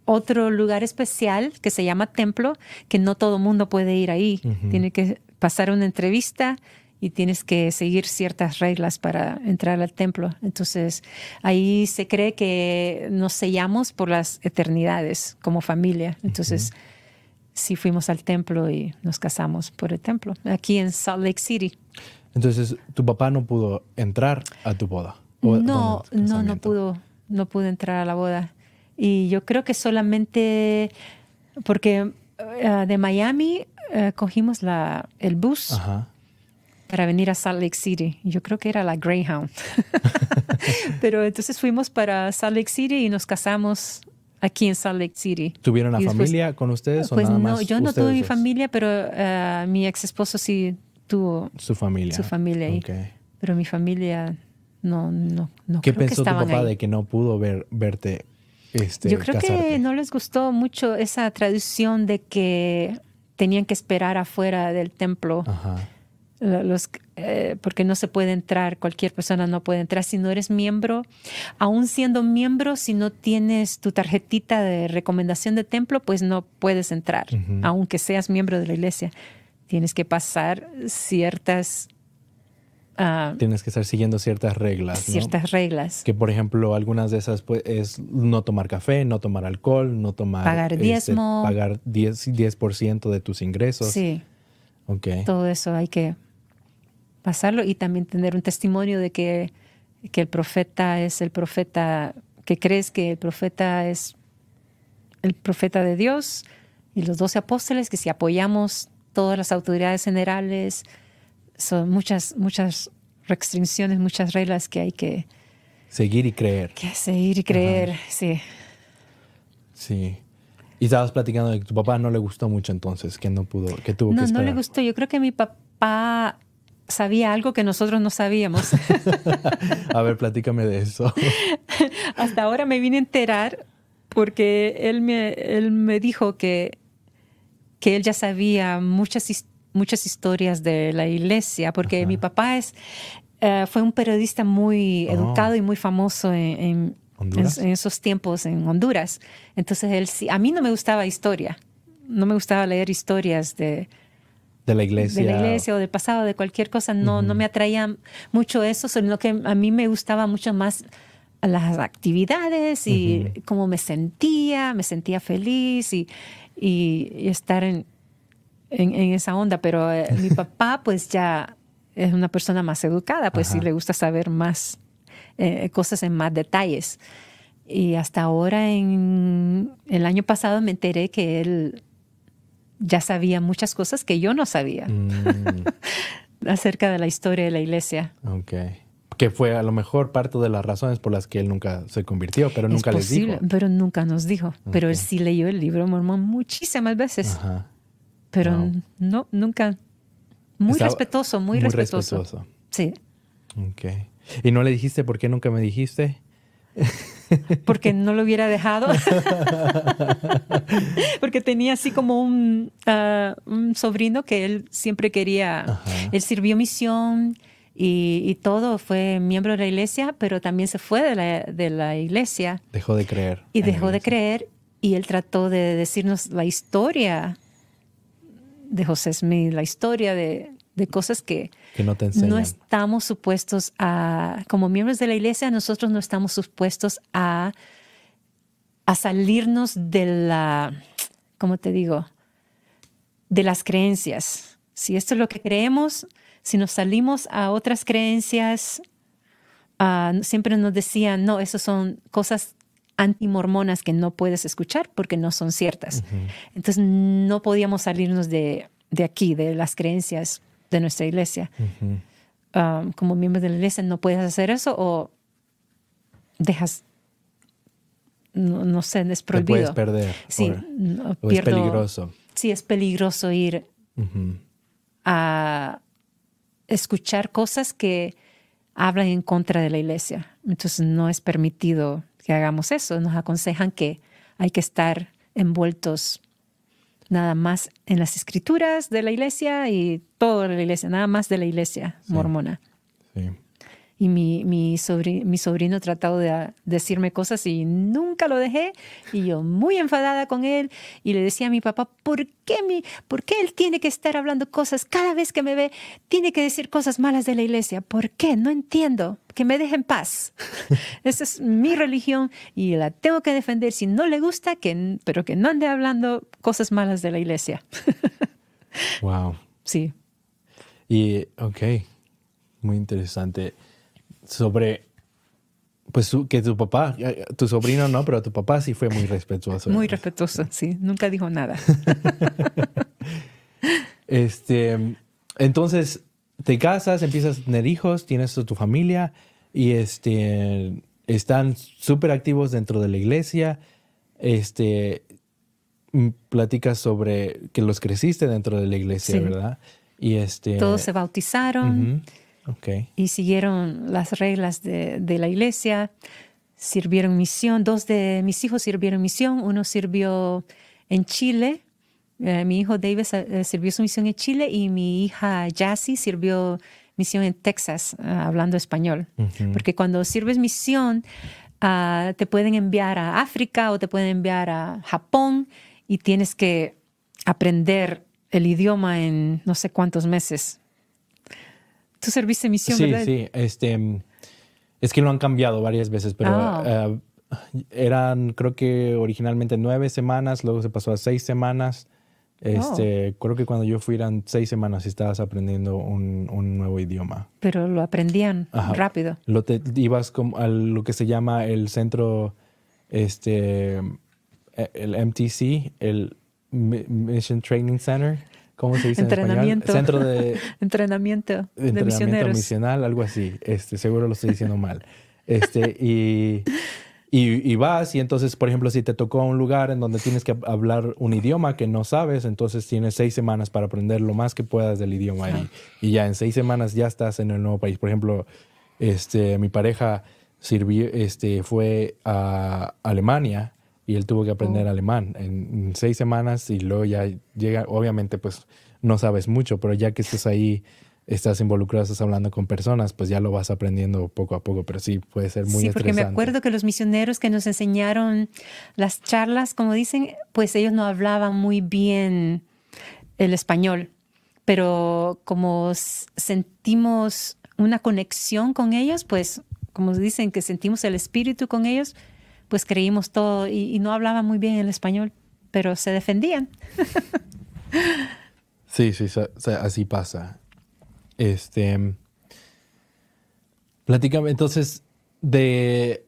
otro lugar especial que se llama templo, que no todo mundo puede ir ahí. Tiene que pasar una entrevista, y tienes que seguir ciertas reglas para entrar al templo. Entonces, ahí se cree que nos sellamos por las eternidades como familia. Entonces, si sí fuimos al templo y nos casamos por el templo, aquí en Salt Lake City. Entonces, tu papá no pudo entrar a tu boda. No, no, no pudo, no pudo entrar a la boda. Y yo creo que solamente porque eh, de Miami eh, cogimos la, el bus. Ajá para venir a Salt Lake City. Yo creo que era la Greyhound. Pero entonces fuimos para Salt Lake City y nos casamos aquí en Salt Lake City. ¿Tuvieron la familia con ustedes pues nada no, Yo no tuve mi familia, pero eh, mi ex esposo sí tuvo su familia. Su familia Pero mi familia no, no, ¿Qué pensó tu papá de que no pudo ver, verte? Este, yo creo que no les gustó mucho esa tradición de que tenían que esperar afuera del templo. Ajá los, eh, porque no se puede entrar, cualquier persona no puede entrar si no eres miembro. Aún siendo miembro, si no tienes tu tarjetita de recomendación de templo, pues no puedes entrar, aunque seas miembro de la iglesia. Tienes que pasar ciertas... Ah, tienes que estar siguiendo ciertas reglas. Ciertas reglas. Que por ejemplo, algunas de esas pues, es no tomar café, no tomar alcohol, no tomar... Pagar este, diezmo. Este, pagar 10%, 10 de tus ingresos. Sí. Okay. Todo eso hay que pasarlo y también tener un testimonio de que, que el profeta es el profeta, que crees que el profeta es el profeta de Dios y los doce apóstoles, que si apoyamos todas las autoridades generales, son muchas, muchas restricciones, muchas reglas que hay que... Seguir y creer. Que seguir y creer, sí. Sí. Y estabas platicando de que tu papá no le gustó mucho entonces, que no pudo, que tuvo no, que No, no le gustó. Yo creo que mi papá sabía algo que nosotros no sabíamos. a ver, platícame de eso. Hasta ahora me vine a enterar porque él me, él me dijo que, que él ya sabía muchas, muchas historias de la iglesia, porque mi papá es, eh, fue un periodista muy oh. educado y muy famoso en, esos tiempos en Honduras. Entonces, él, a mí no me gustaba historia, no me gustaba leer historias de, de la iglesia. De la iglesia o del pasado, de cualquier cosa. No, no me atraía mucho eso, sino que a mí me gustaba mucho más las actividades y cómo me sentía, me sentía feliz y, estar en, esa onda. Pero eh, mi papá pues ya es una persona más educada, pues sí le gusta saber más eh, cosas en más detalles. Y hasta ahora, en el año pasado, me enteré que él ya sabía muchas cosas que yo no sabía mm. acerca de la historia de la iglesia. Ok. Que fue a lo mejor parte de las razones por las que él nunca se convirtió, pero nunca les dijo. Pero nunca nos dijo. Pero él sí leyó el libro mormón muchísimas veces. Ajá. Pero no, nunca. Muy respetuoso, muy, muy respetuoso. Sí. Ok. ¿Y no le dijiste por qué nunca me dijiste? porque no lo hubiera dejado, porque tenía así como ah, un, sobrino que él siempre quería, él sirvió misión y, todo, fue miembro de la iglesia, pero también se fue de la, iglesia. Dejó de creer. Y dejó de creer y él trató de decirnos la historia de José Smith, la historia de cosas que no, estamos supuestos a, como miembros de la iglesia, nosotros no estamos supuestos a, a salirnos de la, ¿cómo te digo? De las creencias. Si esto es lo que creemos, si nos salimos a otras creencias, ah, siempre nos decían, no, esas son cosas antimormonas que no puedes escuchar porque no son ciertas. Entonces no podíamos salirnos de, de aquí, de las creencias de nuestra iglesia. Um, como miembro de la iglesia, no puedes hacer eso o dejas, no, sé, es prohibido. puedes perder. Sí, es peligroso. Sí, es peligroso ir a escuchar cosas que hablan en contra de la iglesia. Entonces no es permitido que hagamos eso. Nos aconsejan que hay que estar envueltos nada más en las escrituras de la iglesia y todo en la iglesia, nada más de la iglesia mormona y mi, mi, sobrino, mi sobrino tratado de ah, decirme cosas y nunca lo dejé y yo muy enfadada con él y le decía a mi papá, ¿por qué, mi, ¿por qué él tiene que estar hablando cosas cada vez que me ve? Tiene que decir cosas malas de la iglesia. ¿Por qué? No entiendo. Que me deje en paz. Esa es mi religión y la tengo que defender. Si no le gusta, que, pero que no ande hablando cosas malas de la iglesia. wow. Sí. Y, ok, muy interesante sobre pues que tu papá, tu sobrino no, pero tu papá sí fue muy respetuoso. Muy respetuoso, sí, nunca dijo nada. este, entonces te casas, empiezas a tener hijos, tienes tu familia y este están súper activos dentro de la iglesia. Este platicas sobre que los creciste dentro de la iglesia, ¿verdad? Y este todos se bautizaron. Y siguieron las reglas de, la iglesia, sirvieron misión. Dos de mis hijos sirvieron misión. Uno sirvió en Chile. Eh, mi hijo Davis eh, sirvió su misión en Chile y mi hija Jassy sirvió misión en Texas, eh, hablando español. Porque cuando sirves misión, ah, te pueden enviar a África o te pueden enviar a Japón y tienes que aprender el idioma en no sé cuántos meses Tú serviste misión, sí, ¿verdad? Sí, este, es que lo han cambiado varias veces, pero ah. eh, eran, creo que originalmente nueve semanas, luego se pasó a seis semanas. Este, oh. Creo que cuando yo fui eran seis semanas y estabas aprendiendo un, nuevo idioma. Pero lo aprendían rápido. Lo te, ibas a lo que se llama el centro, este, e, el MTC, el Mission Training Center. ¿Cómo se dice? Entrenamiento. Centro de... Entrenamiento. De entrenamiento misional, algo así. Este, seguro lo estoy diciendo mal. Este, y, y, vas y entonces, por ejemplo, si te tocó un lugar en donde tienes que hablar un idioma que no sabes, entonces tienes seis semanas para aprender lo más que puedas del idioma y, ya en seis semanas ya estás en el nuevo país. Por ejemplo, este, mi pareja sirvió, este, fue a Alemania y él tuvo que aprender oh. alemán en, seis semanas y luego ya llega, obviamente pues no sabes mucho, pero ya que estás ahí, estás involucrado, estás hablando con personas, pues ya lo vas aprendiendo poco a poco, pero sí puede ser muy sí, Porque me acuerdo que los misioneros que nos enseñaron las charlas, como dicen, pues ellos no hablaban muy bien el español, pero como sentimos una conexión con ellos, pues como dicen que sentimos el espíritu con ellos, pues creímos todo y, no hablaba muy bien el español, pero se defendían. sí, sí, así pasa. Este, platícame entonces de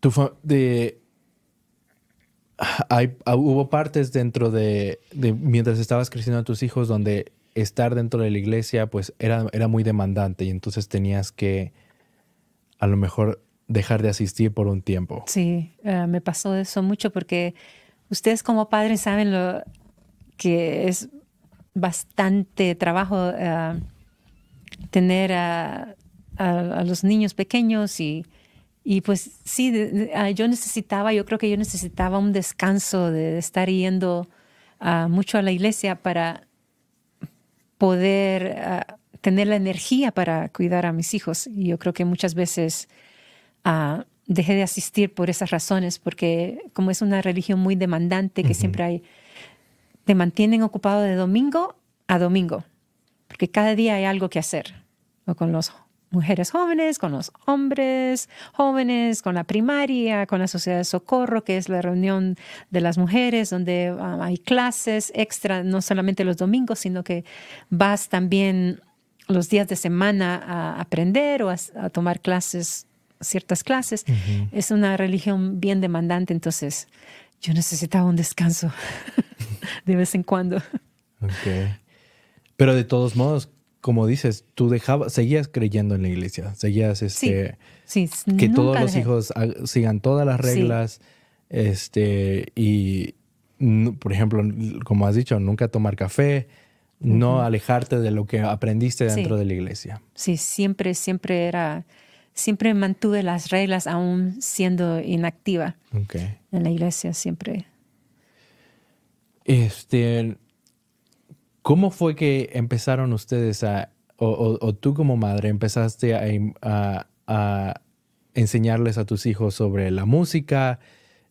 tu de ah, hubo partes dentro de, mientras estabas creciendo a tus hijos donde estar dentro de la iglesia pues era, era muy demandante y entonces tenías que a lo mejor dejar de asistir por un tiempo. Sí, eh, me pasó eso mucho porque ustedes como padres saben lo que es bastante trabajo eh, tener a, los niños pequeños y, pues sí, ah, yo necesitaba, yo creo que yo necesitaba un descanso de estar yendo ah, mucho a la iglesia para poder ah, tener la energía para cuidar a mis hijos. Y yo creo que muchas veces dejé de asistir por esas razones, porque como es una religión muy demandante, que siempre hay, te mantienen ocupado de domingo a domingo, porque cada día hay algo que hacer, con las mujeres jóvenes, con los hombres jóvenes, con la primaria, con la sociedad de socorro, que es la reunión de las mujeres, donde um, hay clases extra, no solamente los domingos, sino que vas también los días de semana a aprender o a tomar clases ciertas clases. Es una religión bien demandante, entonces yo necesitaba un descanso de vez en cuando. Pero de todos modos, como dices, tú dejabas, seguías creyendo en la iglesia, seguías este, sí, que todos los hijos sigan todas las reglas, este, y por ejemplo, como has dicho, nunca tomar café, no alejarte de lo que aprendiste dentro de la iglesia. Sí, siempre, siempre era siempre mantuve las reglas aún siendo inactiva en la iglesia, siempre. Este, ¿Cómo fue que empezaron ustedes a, o, tú como madre empezaste a, enseñarles a tus hijos sobre la música?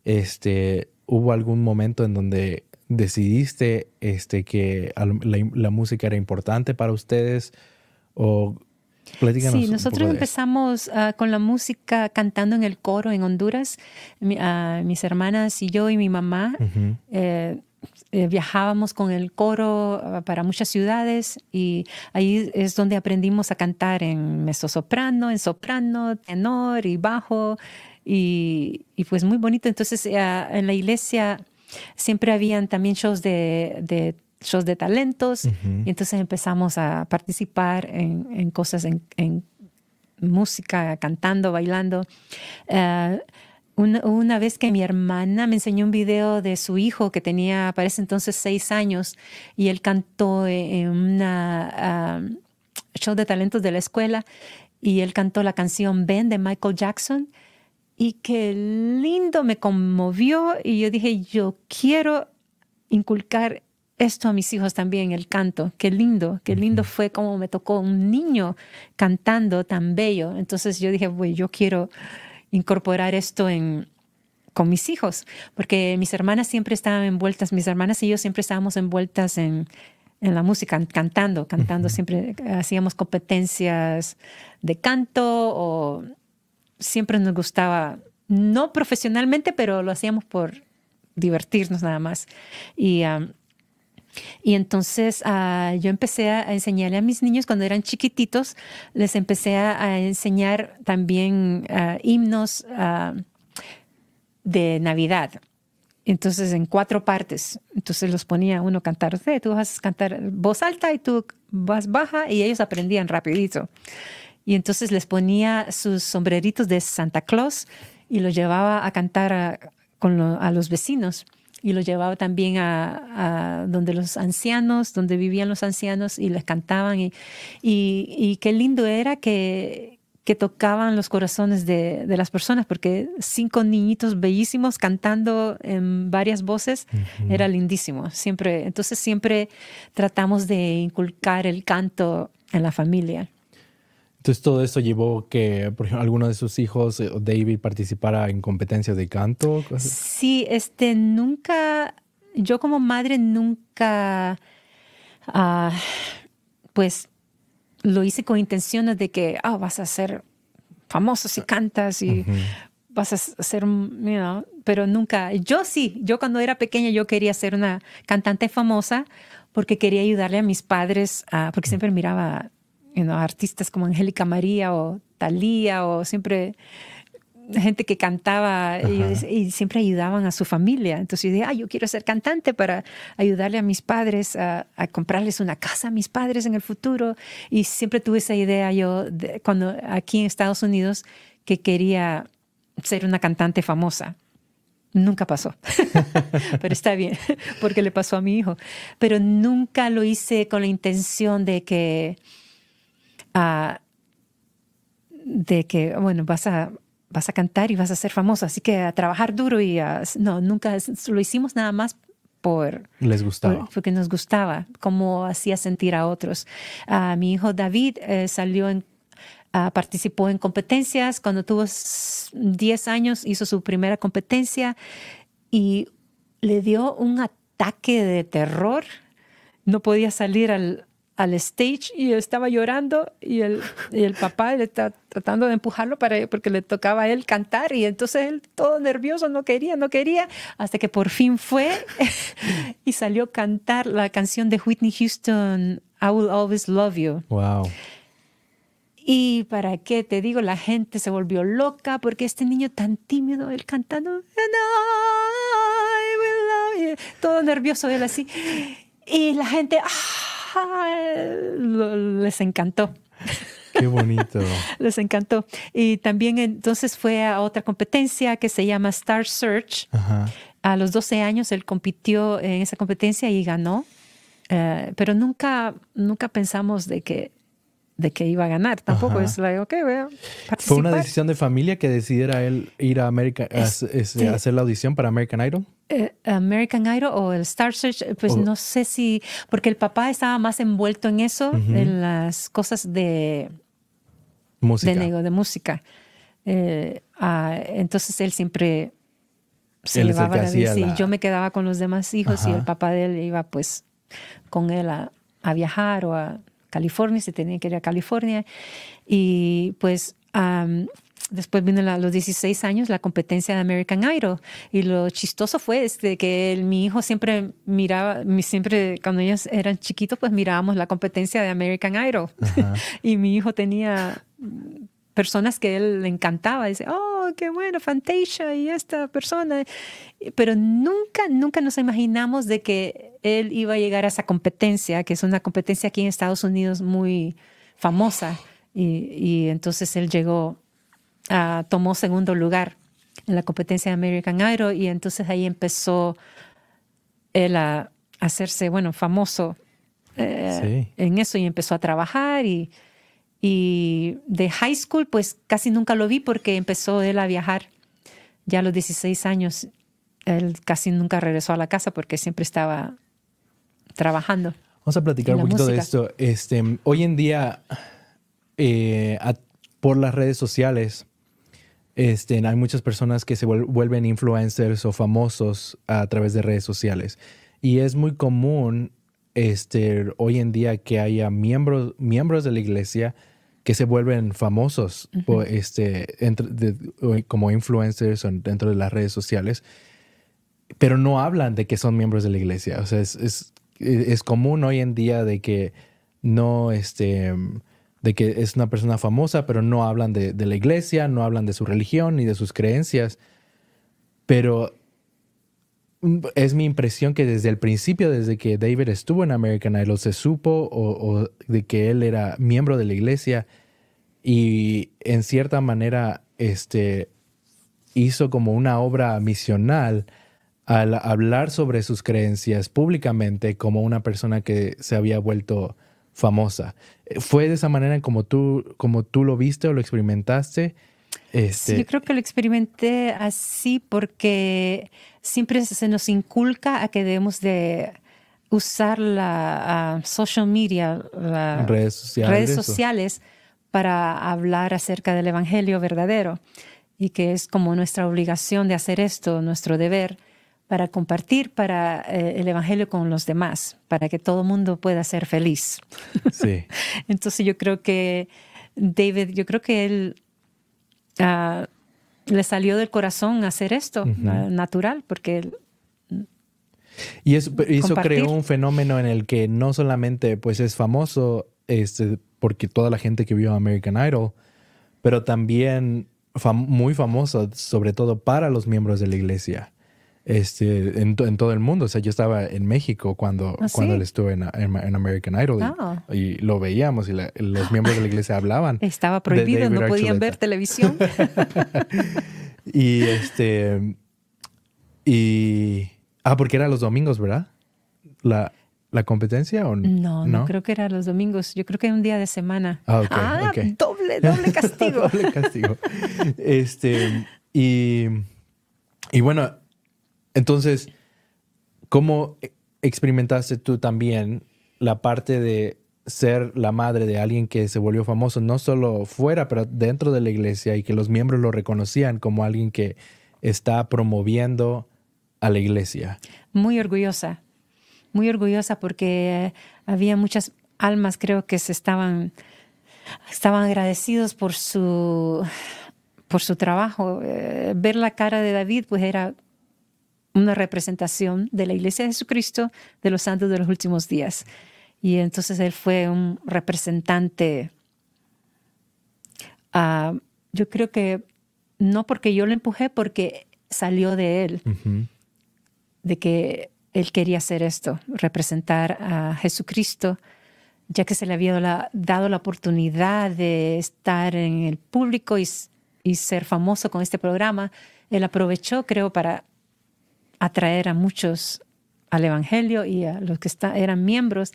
Este, ¿Hubo algún momento en donde decidiste este, que la, la música era importante para ustedes? ¿O sí, nosotros empezamos ah, con la música cantando en el coro en Honduras. Ah, mis hermanas y yo y mi mamá eh, eh, viajábamos con el coro ah, para muchas ciudades y ahí es donde aprendimos a cantar en mezzosoprano, en soprano, tenor y bajo. Y, pues muy bonito. Entonces en la iglesia siempre habían también shows de, de shows de talentos y entonces empezamos a participar en, cosas en, música, cantando, bailando. Eh, una, vez que mi hermana me enseñó un video de su hijo que tenía, parece entonces, seis años, y él cantó e, en una ah, show de talentos de la escuela, y él cantó la canción Ben de Michael Jackson, y qué lindo me conmovió, y yo dije, yo quiero inculcar esto a mis hijos también, el canto. Qué lindo, qué lindo fue como me tocó un niño cantando tan bello. Entonces yo dije, bueno, yo quiero incorporar esto en, con mis hijos, porque mis hermanas siempre estaban envueltas, mis hermanas y yo siempre estábamos envueltas en, en la música, cantando, cantando, siempre hacíamos competencias de canto o siempre nos gustaba, no profesionalmente, pero lo hacíamos por divertirnos nada más. Y y entonces ah, yo empecé a, enseñarle a mis niños cuando eran chiquititos, les empecé a, enseñar también ah, himnos ah, de Navidad. Entonces, en cuatro partes. Entonces los ponía uno a cantar, tú vas a cantar voz alta y tú vas baja y ellos aprendían rapidito. Y entonces les ponía sus sombreritos de Santa Claus y los llevaba a cantar a los vecinos y lo llevaba también a, donde los ancianos, donde vivían los ancianos y les cantaban. Y, qué lindo era que, que tocaban los corazones de, las personas, porque cinco niñitos bellísimos cantando en varias voces era lindísimo. Siempre, entonces siempre tratamos de inculcar el canto en la familia. Entonces todo eso llevó que, por ejemplo, alguno de sus hijos, eh, David, participara en competencias de canto. Sí, este, nunca, yo como madre nunca, ah, pues lo hice con intenciones de que, ah, vas a ser famoso si cantas y vas a ser, you pero nunca, yo sí, yo cuando era pequeña yo quería ser una cantante famosa porque quería ayudarle a mis padres, a, porque siempre miraba artistas como Angélica María o Thalía o siempre gente que cantaba y, siempre ayudaban a su familia. Entonces yo dije, ah, yo quiero ser cantante para ayudarle a mis padres a, comprarles una casa a mis padres en el futuro. Y siempre tuve esa idea yo cuando aquí en Estados Unidos que quería ser una cantante famosa. Nunca pasó, pero está bien, porque le pasó a mi hijo. Pero nunca lo hice con la intención de que de que, bueno, vas a, vas a cantar y vas a ser famoso, así que a trabajar duro y a, no, nunca lo hicimos nada más por... Les gustaba. porque nos gustaba, como hacía sentir a otros. a mi hijo David eh, salió en ah, participó en competencias. Cuando tuvo 10 años hizo su primera competencia y le dio un ataque de terror. No podía salir al, al stage y estaba llorando y el, papá le está tratando de empujarlo para, porque le tocaba a él cantar y entonces él todo nervioso, no quería, no quería, hasta que por fin fue y salió a cantar la canción de Whitney Houston, I Will Always Love You. Wow. Y para qué te digo, la gente se volvió loca porque este niño tan tímido, él cantando, And I will love you", todo nervioso él así. Y la gente, ah", les encantó. Qué bonito. les encantó. Y también entonces fue a otra competencia que se llama Star Search. A los 12 años él compitió en esa competencia y ganó. Eh, pero nunca, nunca pensamos de que, de que iba a ganar. Tampoco es like, ok, voy ¿Fue una decisión de familia que decidiera él ir a América, a, hacer la audición para American Idol? Eh, American Idol o el Star Search, eh, pues no sé si, porque el papá estaba más envuelto en eso, en las cosas de música. De, música. Eh, ah, entonces él siempre se llevaba la y yo me quedaba con los demás hijos y el papá de él iba pues con él a, viajar o a California, se tenía que ir a California. Y pues después vino a los 16 años la competencia de American Idol. Y lo chistoso fue este, que mi hijo siempre miraba, siempre cuando ellos eran chiquitos, pues mirábamos la competencia de American Idol. y mi hijo tenía personas que él le encantaba. Dice, oh, qué bueno, Fantasia y esta persona. Pero nunca, nunca nos imaginamos de que él iba a llegar a esa competencia, que es una competencia aquí en Estados Unidos muy famosa. y entonces él llegó Ah, tomó segundo lugar en la competencia de American Idol y entonces ahí empezó él a hacerse, bueno, famoso eh, en eso y empezó a trabajar y, y de high school pues casi nunca lo vi porque empezó él a viajar ya a los 16 años. Él casi nunca regresó a la casa porque siempre estaba trabajando. Vamos a platicar un poquito de esto. Este, hoy en día, eh, por las redes sociales, este, hay muchas personas que se vuelven influencers o famosos a través de redes sociales. Y es muy común este, hoy en día que haya miembros, miembros de la iglesia que se vuelven famosos este, como influencers dentro de las redes sociales, pero no hablan de que son miembros de la iglesia. O sea, es, común hoy en día de que no, este, de que es una persona famosa, pero no hablan de, la iglesia, no hablan de su religión ni de sus creencias. Pero es mi impresión que desde el principio, desde que David estuvo en American Idol, se supo de que él era miembro de la iglesia y en cierta manera este, hizo como una obra misional al hablar sobre sus creencias públicamente como una persona que se había vuelto famosa. Eh, ¿Fue de esa manera como tú, como tú lo viste o lo experimentaste? Este, yo creo que lo experimenté así porque siempre se nos inculca a que debemos de usar la ah, social media, redes sociales para hablar acerca del Evangelio verdadero y que es como nuestra obligación de hacer esto, nuestro deber para compartir para eh, el Evangelio con los demás, para que todo el mundo pueda ser feliz. Sí. Entonces yo creo que David, yo creo que él ah, le salió del corazón hacer esto, natural, porque él, y eso, creó un fenómeno en el que no solamente pues es famoso este, porque toda la gente que vio American Idol, pero también muy famoso sobre todo para los miembros de la iglesia este, en, todo el mundo. O sea, yo estaba en México cuando, ah, cuando él estuvo en, American Idol y, ah. lo veíamos y los miembros de la iglesia hablaban. Estaba prohibido, no podían ver televisión. y este, y, ah, porque era los domingos, ¿verdad? La, la competencia o no? no? creo que era los domingos. Yo creo que era un día de semana. Ah, ah doble, doble castigo. doble castigo. Este, y, y bueno, entonces, ¿cómo e-, experimentaste tú también la parte de ser la madre de alguien que se volvió famoso, no solo fuera, pero dentro de la iglesia y que los miembros lo reconocían como alguien que está promoviendo a la iglesia? Muy orgullosa, muy orgullosa porque había muchas almas, creo que estaban, estaban agradecidos por su, por su trabajo. Eh, ver la cara de David, pues era una representación de la Iglesia de Jesucristo de los santos de los últimos días. Y entonces él fue un representante, ah, yo creo que no porque yo lo empujé, porque salió de él, de que él quería hacer esto, representar a Jesucristo, ya que se le había dado la oportunidad de estar en el público y ser famoso con este programa. Él aprovechó, creo, para atraer a muchos al Evangelio y a los que eran miembros,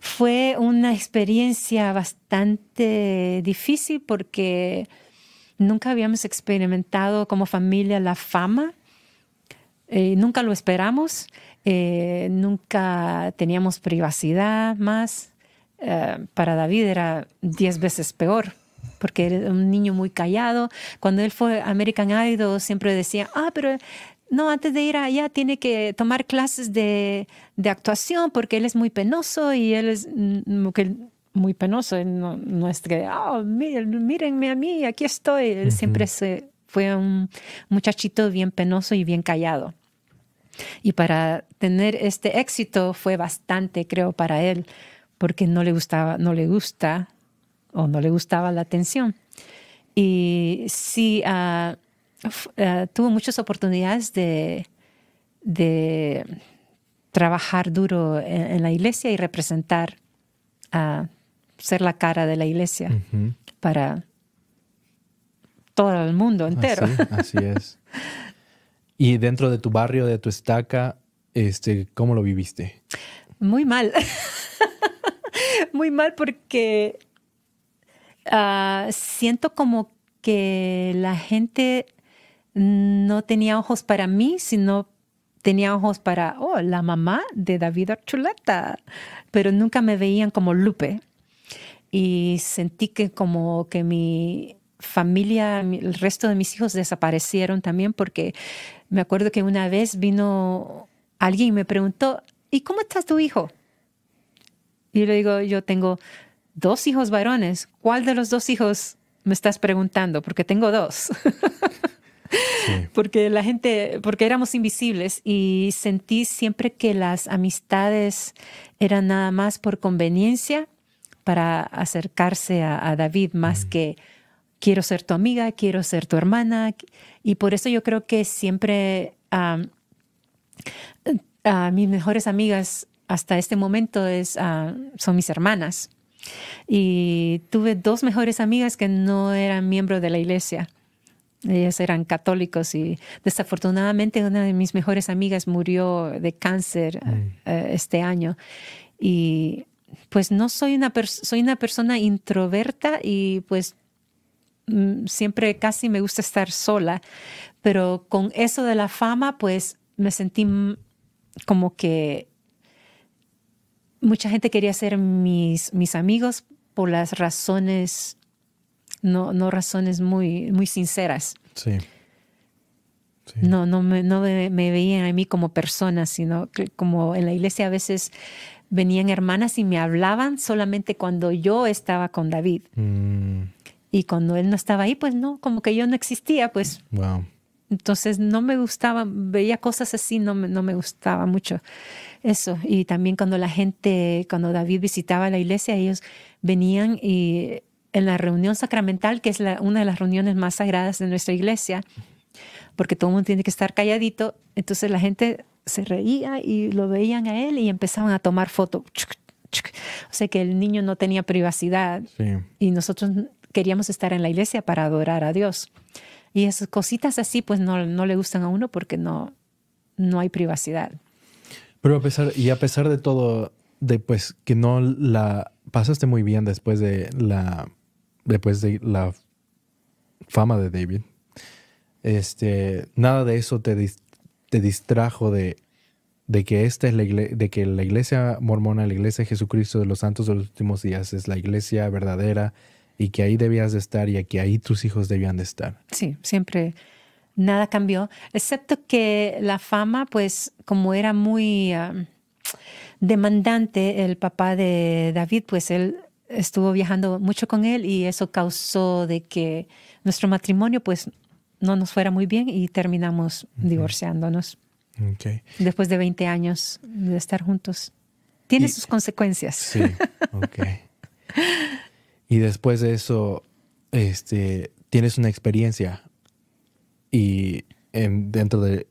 fue una experiencia bastante difícil porque nunca habíamos experimentado como familia la fama, eh, nunca lo esperamos, eh, nunca teníamos privacidad más. Eh, para David era diez veces peor porque era un niño muy callado. Cuando él fue American Idol siempre decía, ah, pero no, antes de ir allá tiene que tomar clases de, actuación porque él es muy penoso y él es mm, mm, muy penoso. No, no es que, oh, ah, miren, mírenme a mí, aquí estoy. Él siempre fue un muchachito bien penoso y bien callado. Y para tener este éxito fue bastante, creo, para él, porque no le gustaba, no le gusta o no le gustaba la atención. Y sí, ah, eh, tuvo muchas oportunidades de, trabajar duro en, la iglesia y representar, a ser la cara de la iglesia para todo el mundo entero. Así, es. y dentro de tu barrio, de tu estaca, este, ¿cómo lo viviste? Muy mal. Muy mal porque ah, siento como que la gente no tenía ojos para mí, sino tenía ojos para, oh, la mamá de David Archuleta, pero nunca me veían como Lupe. Y sentí que como que mi familia, el resto de mis hijos desaparecieron también porque me acuerdo que una vez vino alguien y me preguntó, ¿y cómo estás tu hijo? Y le digo, yo tengo dos hijos varones, ¿cuál de los dos hijos me estás preguntando? Porque tengo dos. Porque la gente, porque éramos invisibles y sentí siempre que las amistades eran nada más por conveniencia para acercarse a, David más mm. que quiero ser tu amiga, quiero ser tu hermana. Y por eso yo creo que siempre a mis mejores amigas hasta este momento es, ah, son mis hermanas. Y tuve dos mejores amigas que no eran miembros de la iglesia. Ellos eran católicos y desafortunadamente una de mis mejores amigas murió de cáncer mm. eh, este año. Y pues no soy una, soy una persona introverta y pues mm, siempre casi me gusta estar sola, pero con eso de la fama pues me sentí como que mucha gente quería ser mis, mis amigos por las razones no, no razones muy, muy sinceras. Sí. No, no, me, no veían a mí como persona, sino como en la iglesia a veces venían hermanas y me hablaban solamente cuando yo estaba con David. Mm. Y cuando él no estaba ahí, pues no, como que yo no existía, pues. Wow. Entonces no me gustaba, veía cosas así, no no me gustaba mucho eso. Y también cuando la gente, cuando David visitaba la iglesia, ellos venían y en la reunión sacramental, que es una de las reuniones más sagradas de nuestra iglesia, porque todo el mundo tiene que estar calladito, entonces la gente se reía y lo veían a él y empezaban a tomar fotos. O sea que el niño no tenía privacidad y nosotros queríamos estar en la iglesia para adorar a Dios. Y esas cositas así pues no, le gustan a uno porque no, no hay privacidad. Pero a pesar, y a pesar de todo, de pues que no la pasaste muy bien después de la después de la fama de David, este, nada de eso te, te distrajo de, de, que esta es la iglesia, de que la iglesia mormona, la iglesia de Jesucristo de los santos de los últimos días es la iglesia verdadera y que ahí debías de estar y que ahí tus hijos debían de estar. Sí, siempre nada cambió, excepto que la fama, pues como era muy ah, demandante el papá de David, pues él estuvo viajando mucho con él y eso causó de que nuestro matrimonio pues no nos fuera muy bien y terminamos divorciándonos. Después de 20 años de estar juntos. Tiene sus consecuencias. Sí, ok. y después de eso, este, tienes una experiencia y dentro de,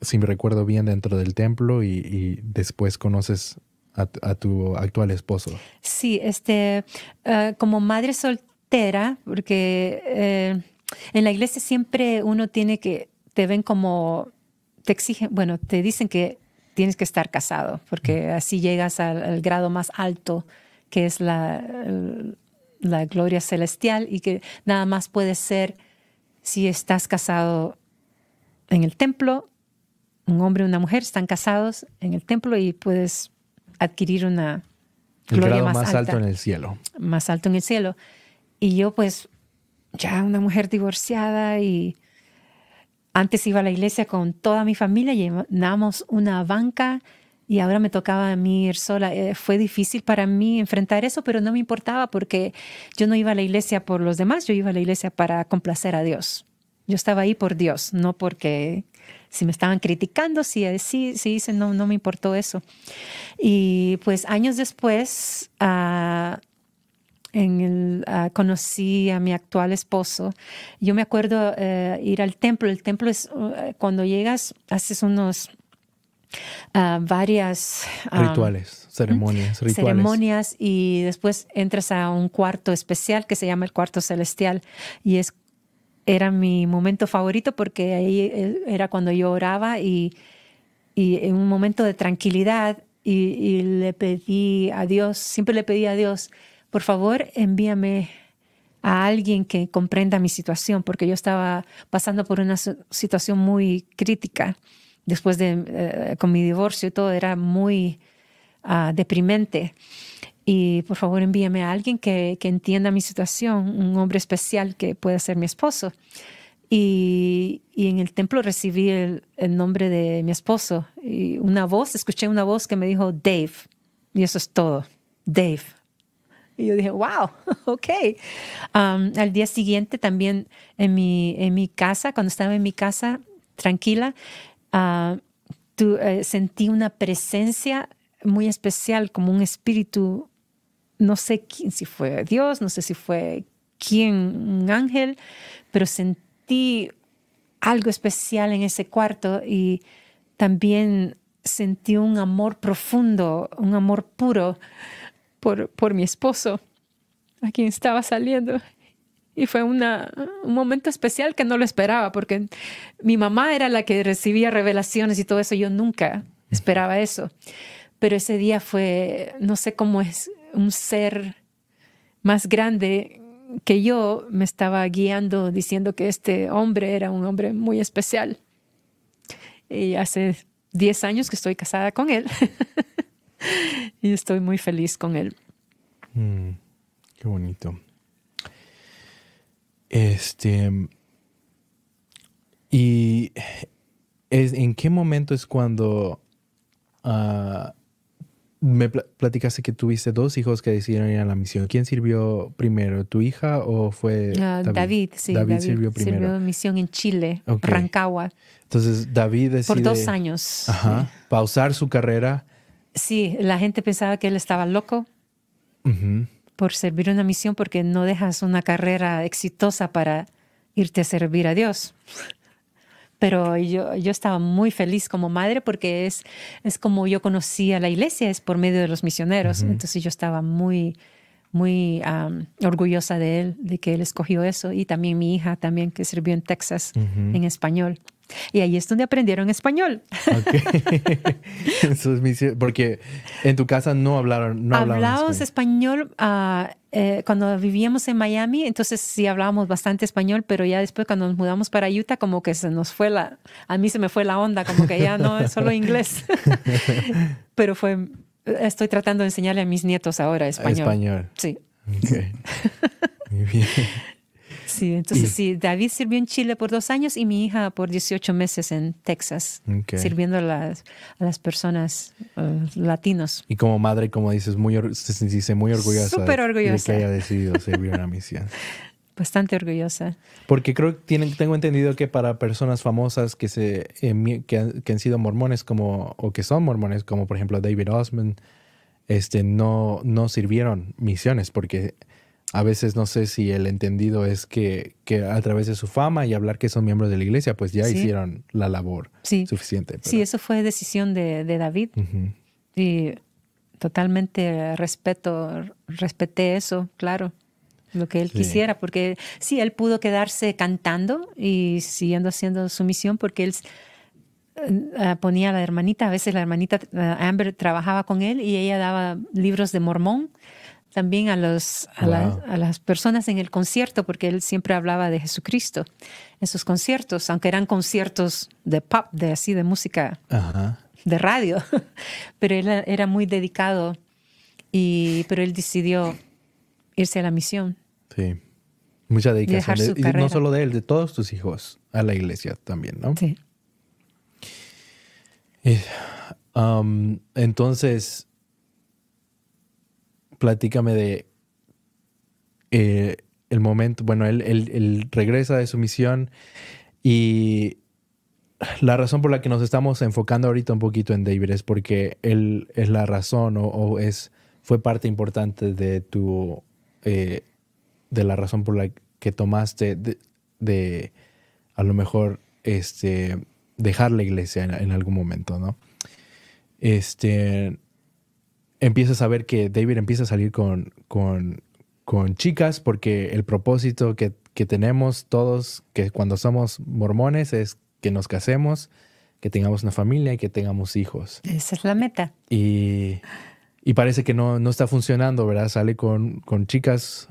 si me recuerdo bien, dentro del templo y después conoces a, tu actual esposo? Sí, este, eh, como madre soltera, porque eh, en la iglesia siempre uno tiene que, te ven como, te exigen, bueno, te dicen que tienes que estar casado, porque así llegas al, grado más alto, que es la, la gloria celestial, y que nada más puede ser si estás casado en el templo, un hombre y una mujer están casados en el templo y puedes adquirir una gloria más, alta, alto en el cielo. Más alto en el cielo. Y yo pues ya una mujer divorciada y antes iba a la iglesia con toda mi familia, llenamos una banca y ahora me tocaba a mí ir sola. Eh, fue difícil para mí enfrentar eso, pero no me importaba porque yo no iba a la iglesia por los demás, yo iba a la iglesia para complacer a Dios. Yo estaba ahí por Dios, no porque si me estaban criticando, si, si, sí no, no me importó eso. Y pues años después ah, en el, ah, conocí a mi actual esposo. Yo me acuerdo eh, ir al templo. El templo es uh, cuando llegas, haces unos... Ah, varias rituales, ceremonias, rituales. ceremonias y después entras a un cuarto especial que se llama el cuarto celestial y es era mi momento favorito porque ahí eh, era cuando yo oraba y, en un momento de tranquilidad y, le pedí a Dios, siempre le pedí a Dios, por favor envíame a alguien que comprenda mi situación, porque yo estaba pasando por una situación muy crítica después de, eh, con mi divorcio y todo, era muy ah, deprimente y por favor envíame a alguien que, que entienda mi situación, un hombre especial que pueda ser mi esposo. Y, y, en el templo recibí el, el, nombre de mi esposo y una voz, escuché una voz que me dijo Dave. Y eso es todo, Dave. Y yo dije, wow, ok. al día siguiente también en mi, en mi casa, cuando estaba en mi casa tranquila, ah, eh, sentí una presencia muy especial, como un espíritu no sé quién, si fue Dios, no sé si fue quién, un ángel, pero sentí algo especial en ese cuarto y también sentí un amor profundo, un amor puro por, por mi esposo, a quien estaba saliendo. Y fue un momento especial que no lo esperaba, porque mi mamá era la que recibía revelaciones y todo eso, yo nunca esperaba eso. Pero ese día fue, no sé cómo es, un ser más grande que yo me estaba guiando diciendo que este hombre era un hombre muy especial. Y hace 10 años que estoy casada con él y estoy muy feliz con él. Mm, qué bonito. Este. ¿Y es, en qué momento es cuando ah, me platicaste que tuviste dos hijos que decidieron ir a la misión. ¿Quién sirvió primero, tu hija o fue ah, David? David sí, David, sirvió primero. misión en Chile, Rancagua. Entonces David decidió por dos años ajá, pausar su carrera. Sí, la gente pensaba que él estaba loco por servir una misión porque no dejas una carrera exitosa para irte a servir a Dios pero yo, yo estaba muy feliz como madre porque es, es como yo conocía la iglesia, es por medio de los misioneros. Entonces yo estaba muy, muy orgullosa de él, de que él escogió eso, y también mi hija también, que sirvió en Texas en español. Y ahí es donde aprendieron español. porque en tu casa no hablaron. No Hablábamos español, ah, eh, cuando vivíamos en Miami, entonces sí hablábamos bastante español, pero ya después cuando nos mudamos para Utah, como que se nos fue la. A mí se me fue la onda, como que ya no solo inglés. pero fue Estoy tratando de enseñarle a mis nietos ahora español. Español. Sí. Muy bien. Sí, entonces sí. David sirvió en Chile por dos años y mi hija por 18 meses en Texas, sirviendo a las, personas eh, latinos. Y como madre, como dices, muy, muy orgullosa. orgullosa. De que haya decidido servir a la misión. bastante orgullosa. Porque creo que tengo entendido que para personas famosas que, se, eh, han, sido mormones como, o que son mormones, como por ejemplo David Osman, este, no, no sirvieron misiones porque a veces no sé si el entendido es que, a través de su fama y hablar que son miembros de la iglesia, pues ya hicieron la labor suficiente. Sí, eso fue decisión de, David. Y totalmente respeto, respeté eso, claro lo que él quisiera, porque sí, él pudo quedarse cantando y siguiendo haciendo su misión porque él eh, ah, ponía a la hermanita, a veces la hermanita eh, Amber trabajaba con él y ella daba libros de mormón también a, los, las, personas en el concierto, porque él siempre hablaba de Jesucristo en sus conciertos, aunque eran conciertos de pop, de así, de música, de radio, pero él era muy dedicado, y, pero él decidió irse a la misión Sí. Mucha dedicación. y no solo de él, de todos tus hijos a la iglesia también, ¿no? Sí. Um, entonces, platícame de eh, el momento, bueno, él, regresa de su misión y la razón por la que nos estamos enfocando ahorita un poquito en David es porque él es la razón o, es, fue parte importante de tu... Eh, de la razón por la que tomaste de, a lo mejor este, dejar la iglesia en, algún momento, ¿no? Este, empiezas a ver que David empieza a salir con, con, chicas porque el propósito que, tenemos todos, que cuando somos mormones, es que nos casemos, que tengamos una familia y que tengamos hijos. Esa es la meta. Y, parece que no, está funcionando, ¿verdad? Sale con, con chicas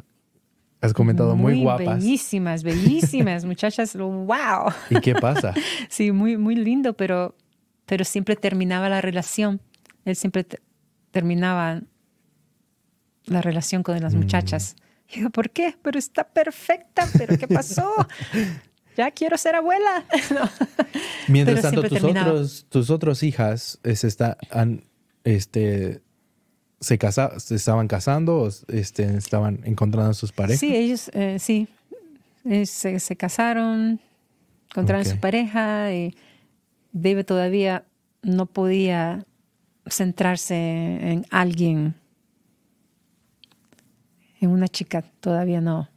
Has comentado muy, guapas. Bellísimas, bellísimas, muchachas, wow. ¿Y qué pasa? sí, muy, muy lindo, pero, pero siempre terminaba la relación. Él siempre terminaba la relación con las mm. muchachas. Digo, ¿por qué? Pero está perfecta, pero ¿qué pasó? ya quiero ser abuela. Mientras tanto, tus, otros, tus otros hijas se están este, se, casa, estaban casando, este, estaban encontrando sus parejas. Sí, ellos, eh, sí, eh, se, casaron, encontraron su pareja y David todavía no podía centrarse en alguien, en una chica, todavía no.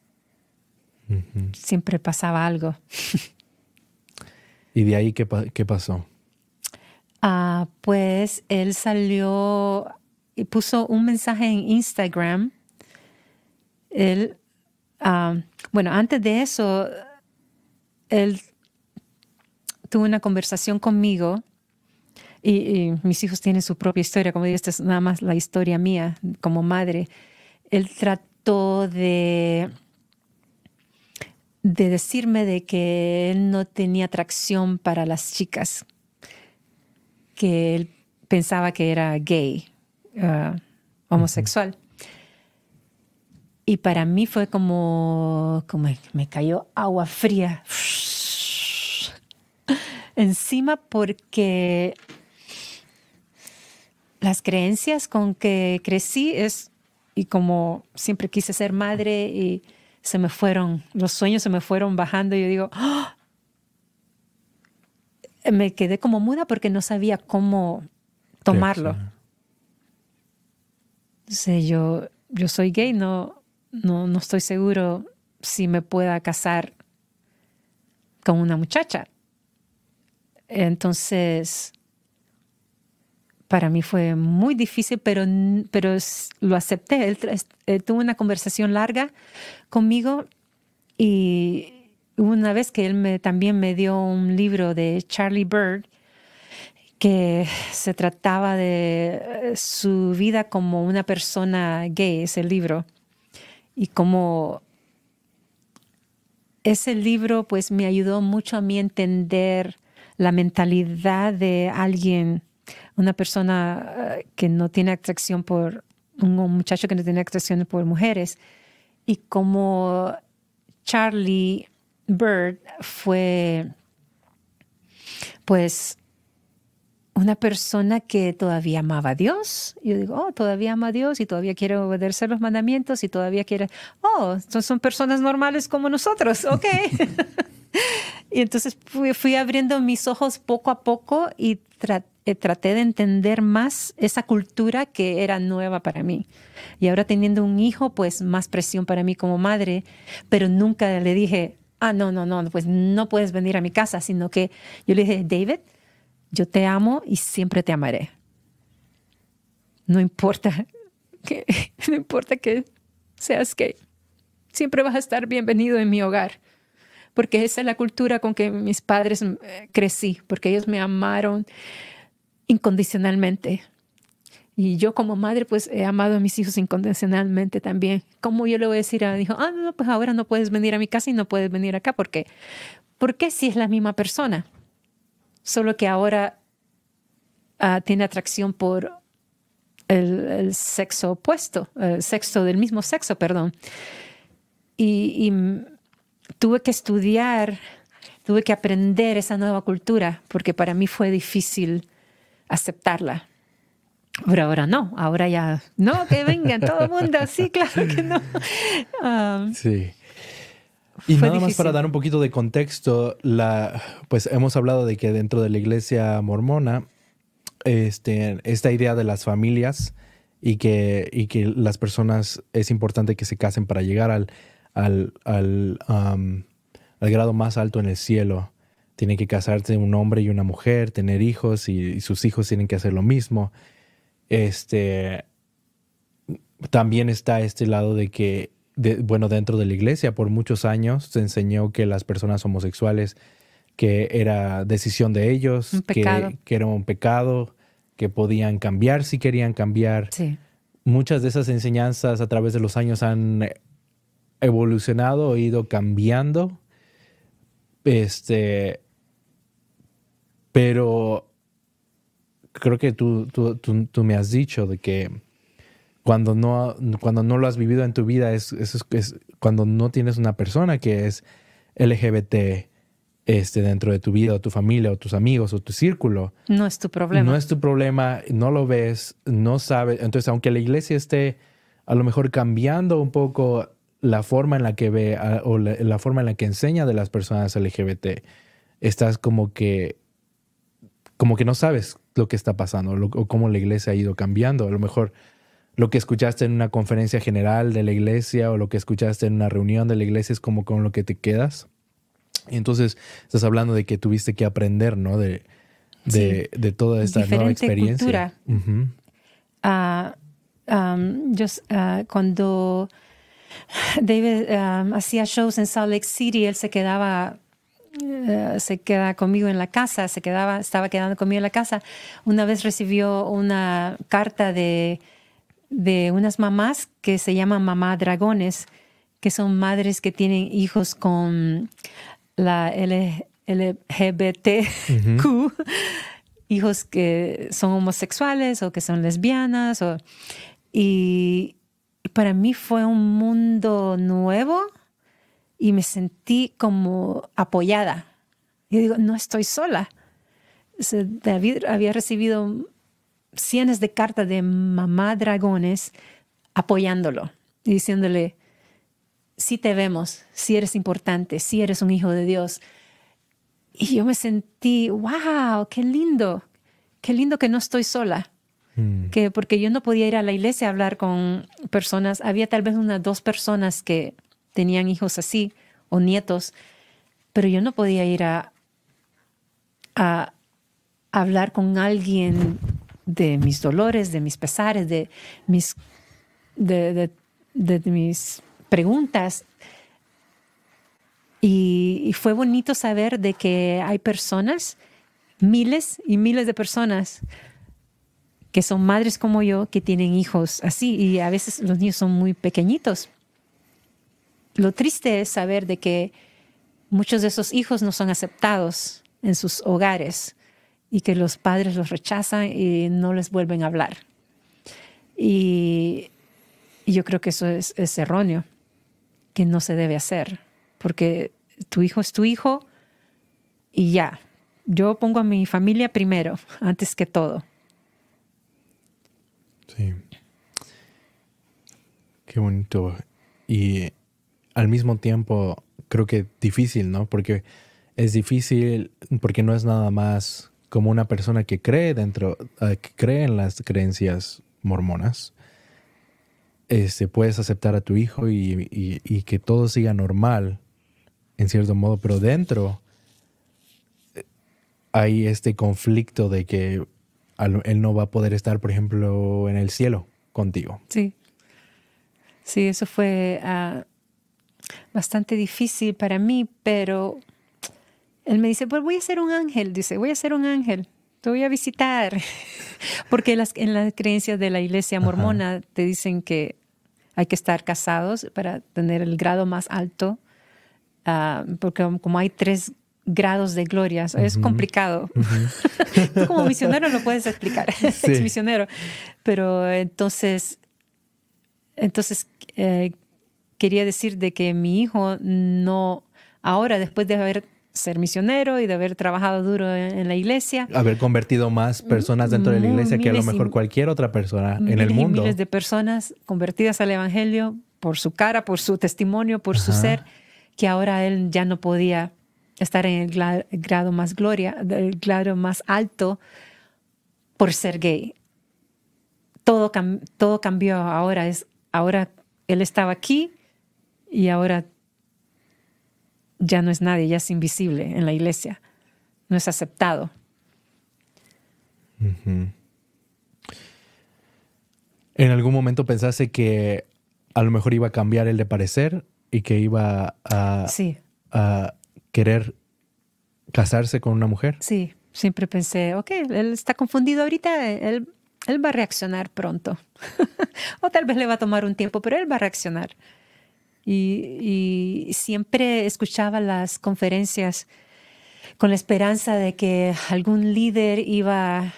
Siempre pasaba algo. ¿Y de ahí qué, pasó? Ah, pues él salió y puso un mensaje en Instagram. Él, ah, bueno, antes de eso, él tuvo una conversación conmigo y, mis hijos tienen su propia historia, como digo, esta es nada más la historia mía como madre. Él trató de, de decirme de que él no tenía atracción para las chicas, que él pensaba que era gay. Ah, homosexual. Y para mí fue como, como me cayó agua fría encima porque las creencias con que crecí es, y como siempre quise ser madre y se me fueron, los sueños se me fueron bajando y yo digo, me quedé como muda porque no sabía cómo tomarlo yo, yo soy gay, no, no, estoy seguro si me pueda casar con una muchacha. Entonces, para mí fue muy difícil, pero, lo acepté. Él, tuvo una conversación larga conmigo y una vez que él me, también me dio un libro de Charlie Bird que se trataba de eh, su vida como una persona gay, ese libro, y como ese libro pues me ayudó mucho a mí entender la mentalidad de alguien, una persona eh, que no tiene atracción por, un muchacho que no tiene atracción por mujeres, y como Charlie Bird fue pues una persona que todavía amaba a Dios. Yo digo, oh, todavía ama a Dios y todavía quiere obedecer los mandamientos y todavía quiere, oh, son personas normales como nosotros, ok. y entonces fui, abriendo mis ojos poco a poco y eh, traté de entender más esa cultura que era nueva para mí. Y ahora teniendo un hijo, pues más presión para mí como madre, pero nunca le dije, ah, no, no, no, pues no puedes venir a mi casa, sino que yo le dije, David, yo te amo y siempre te amaré. No importa que, no importa que seas gay, siempre vas a estar bienvenido en mi hogar, porque esa es la cultura con que mis padres eh, crecí, porque ellos me amaron incondicionalmente. Y yo como madre, pues he amado a mis hijos incondicionalmente también. ¿Cómo yo le voy a decir a mi hijo, ah, no, pues ahora no puedes venir a mi casa y no puedes venir acá? porque ¿Por qué si es la misma persona? solo que ahora ah, tiene atracción por el, sexo opuesto, el sexo del mismo sexo, perdón. Y, tuve que estudiar, tuve que aprender esa nueva cultura, porque para mí fue difícil aceptarla. Pero ahora no, ahora ya, no, que venga todo el mundo, sí, claro que no. sí. Ah, y nada más para dar un poquito de contexto, la, pues hemos hablado de que dentro de la iglesia mormona, este, esta idea de las familias y que, que las personas es importante que se casen para llegar al, al, grado más alto en el cielo. Tienen que casarse un hombre y una mujer, tener hijos y, sus hijos tienen que hacer lo mismo. Este, también está este lado de que bueno, dentro de la iglesia por muchos años se enseñó que las personas homosexuales, que era decisión de ellos, que, que, era un pecado, que podían cambiar si querían cambiar. Muchas de esas enseñanzas a través de los años han evolucionado, ido cambiando. Este, pero creo que tú me has dicho de que cuando no, cuando no lo has vivido en tu vida, es, es cuando no tienes una persona que es LGBT este, dentro de tu vida, o tu familia, o tus amigos, o tu círculo. No es tu problema. No es tu problema, no lo ves, no sabes. Entonces, aunque la iglesia esté a lo mejor cambiando un poco la forma en la que ve o la, forma en la que enseña de las personas LGBT, estás como que, como que no sabes lo que está pasando o cómo la iglesia ha ido cambiando. A lo mejor lo que escuchaste en una conferencia general de la iglesia o lo que escuchaste en una reunión de la iglesia es como con lo que te quedas. Y entonces estás hablando de que tuviste que aprender, ¿no? De, de, de toda esta nueva experiencia. Ah, yo, ah, cuando David hacía shows en Salt Lake City, él se quedaba eh, se queda conmigo en la casa, se quedaba, estaba quedando conmigo en la casa. Una vez recibió una carta de de unas mamás que se llaman mamá dragones, que son madres que tienen hijos con la LGBTQ, hijos que son homosexuales o que son lesbianas. y para mí fue un mundo nuevo y me sentí como apoyada. Yo digo, no estoy sola. David había recibido cientos de cartas de mamá dragones apoyándolo, y diciéndole, si te vemos, si eres importante, si eres un hijo de Dios. Y yo me sentí, wow, qué lindo, qué lindo que no estoy sola. Mm. Que porque yo no podía ir a la iglesia a hablar con personas, había tal vez unas dos personas que tenían hijos así o nietos, pero yo no podía ir a, a hablar con alguien de mis dolores, de mis pesares, de mis, de, mis preguntas. y, fue bonito saber de que hay personas, miles y miles de personas, que son madres como yo, que tienen hijos así, y a veces los niños son muy pequeñitos. Lo triste es saber de que muchos de esos hijos no son aceptados en sus hogares y que los padres los rechazan y no les vuelven a hablar. Y, yo creo que eso es, es, erróneo, que no se debe hacer, porque tu hijo es tu hijo y ya. Yo pongo a mi familia primero, antes que todo. Sí. Qué bonito. Y al mismo tiempo, creo que difícil, ¿no? Porque es difícil, porque no es nada más como una persona que cree dentro, eh, que cree en las creencias mormonas, este, puedes aceptar a tu hijo y, que todo siga normal, en cierto modo, pero dentro eh, hay este conflicto de que él no va a poder estar, por ejemplo, en el cielo contigo. Sí. Sí, eso fue ah, bastante difícil para mí, pero él me dice, pues voy a ser un ángel, dice, voy a ser un ángel, te voy a visitar. Porque en las creencias de la iglesia mormona te dicen que hay que estar casados para tener el grado más alto, ah, porque como hay tres grados de gloria, es complicado. Tú como misionero lo puedes explicar, ex misionero. Pero entonces, entonces eh, quería decir de que mi hijo no, ahora después de haber ser misionero y de haber trabajado duro en, la iglesia. Haber convertido más mm, personas dentro de la iglesia que a lo mejor cualquier otra persona en el mundo. Y miles de personas convertidas al Evangelio por su cara, por su testimonio, por su ser, que ahora él ya no podía estar en el grado más gloria, el grado más alto por ser gay. Todo, todo cambió ahora, es, ahora él estaba aquí y ahora ya no es nadie, ya es invisible en la iglesia, no es aceptado. ¿En algún momento pensaste que a lo mejor iba a cambiar el de parecer y que iba a, a querer casarse con una mujer? Sí, siempre pensé, ok, él está confundido ahorita, él, él va a reaccionar pronto. o tal vez le va a tomar un tiempo, pero él va a reaccionar y, siempre escuchaba las conferencias con la esperanza de que algún líder iba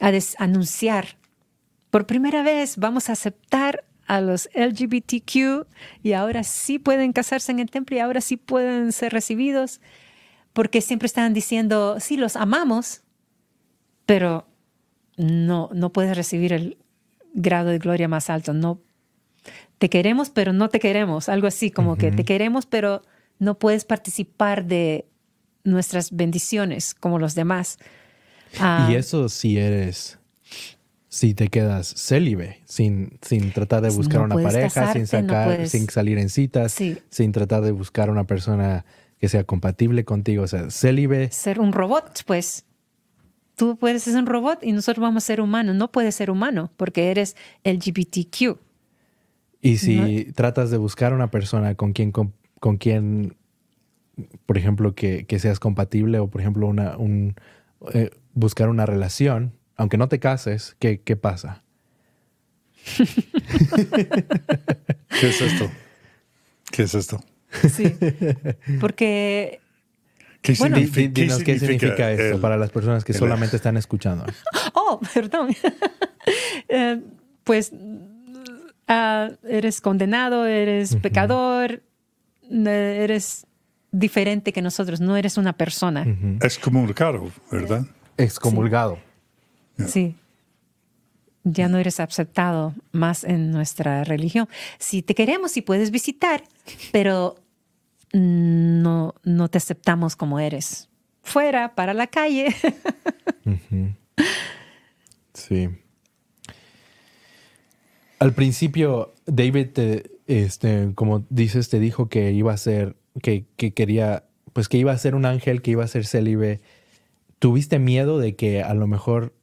a anunciar, por primera vez vamos a aceptar a los LGBTQ y ahora sí pueden casarse en el templo y ahora sí pueden ser recibidos, porque siempre estaban diciendo, sí, los amamos, pero no, no puedes recibir el grado de gloria más alto, no te queremos pero no te queremos, algo así como que te queremos pero no puedes participar de nuestras bendiciones como los demás. Ah. y eso si eres, si te quedas célibe, sin, sin tratar de pues buscar una pareja, sin, sacar, sin salir en citas, sin tratar de buscar una persona que sea compatible contigo, o sea, célibe. Ser un robot, pues. Tú puedes ser un robot y nosotros vamos a ser humanos. No puedes ser humano porque eres LGBTQ. Y si tratas de buscar una persona con quien, con, con quien por ejemplo, que, seas compatible o, por ejemplo, una, un, eh, buscar una relación, aunque no te cases, ¿qué, qué pasa? ¿Qué es esto? ¿Qué es esto? Sí, porque... ¿Qué, significa, dinos, ¿qué significa, esto para las personas que solamente están escuchando? Oh, perdón. Eh, pues Ah, eres condenado, eres pecador, eres diferente que nosotros, no eres una persona. Es Excomulgado, ¿verdad? Excomulgado. Sí. Ya no eres aceptado más en nuestra religión. Si te queremos y puedes visitar, pero no, no te aceptamos como eres. Fuera, para la calle. Sí. Al principio, David, este, como dices, te dijo que iba a ser, que, que quería, pues que iba a ser un ángel, que iba a ser célibe. ¿Tuviste miedo de que a lo mejor,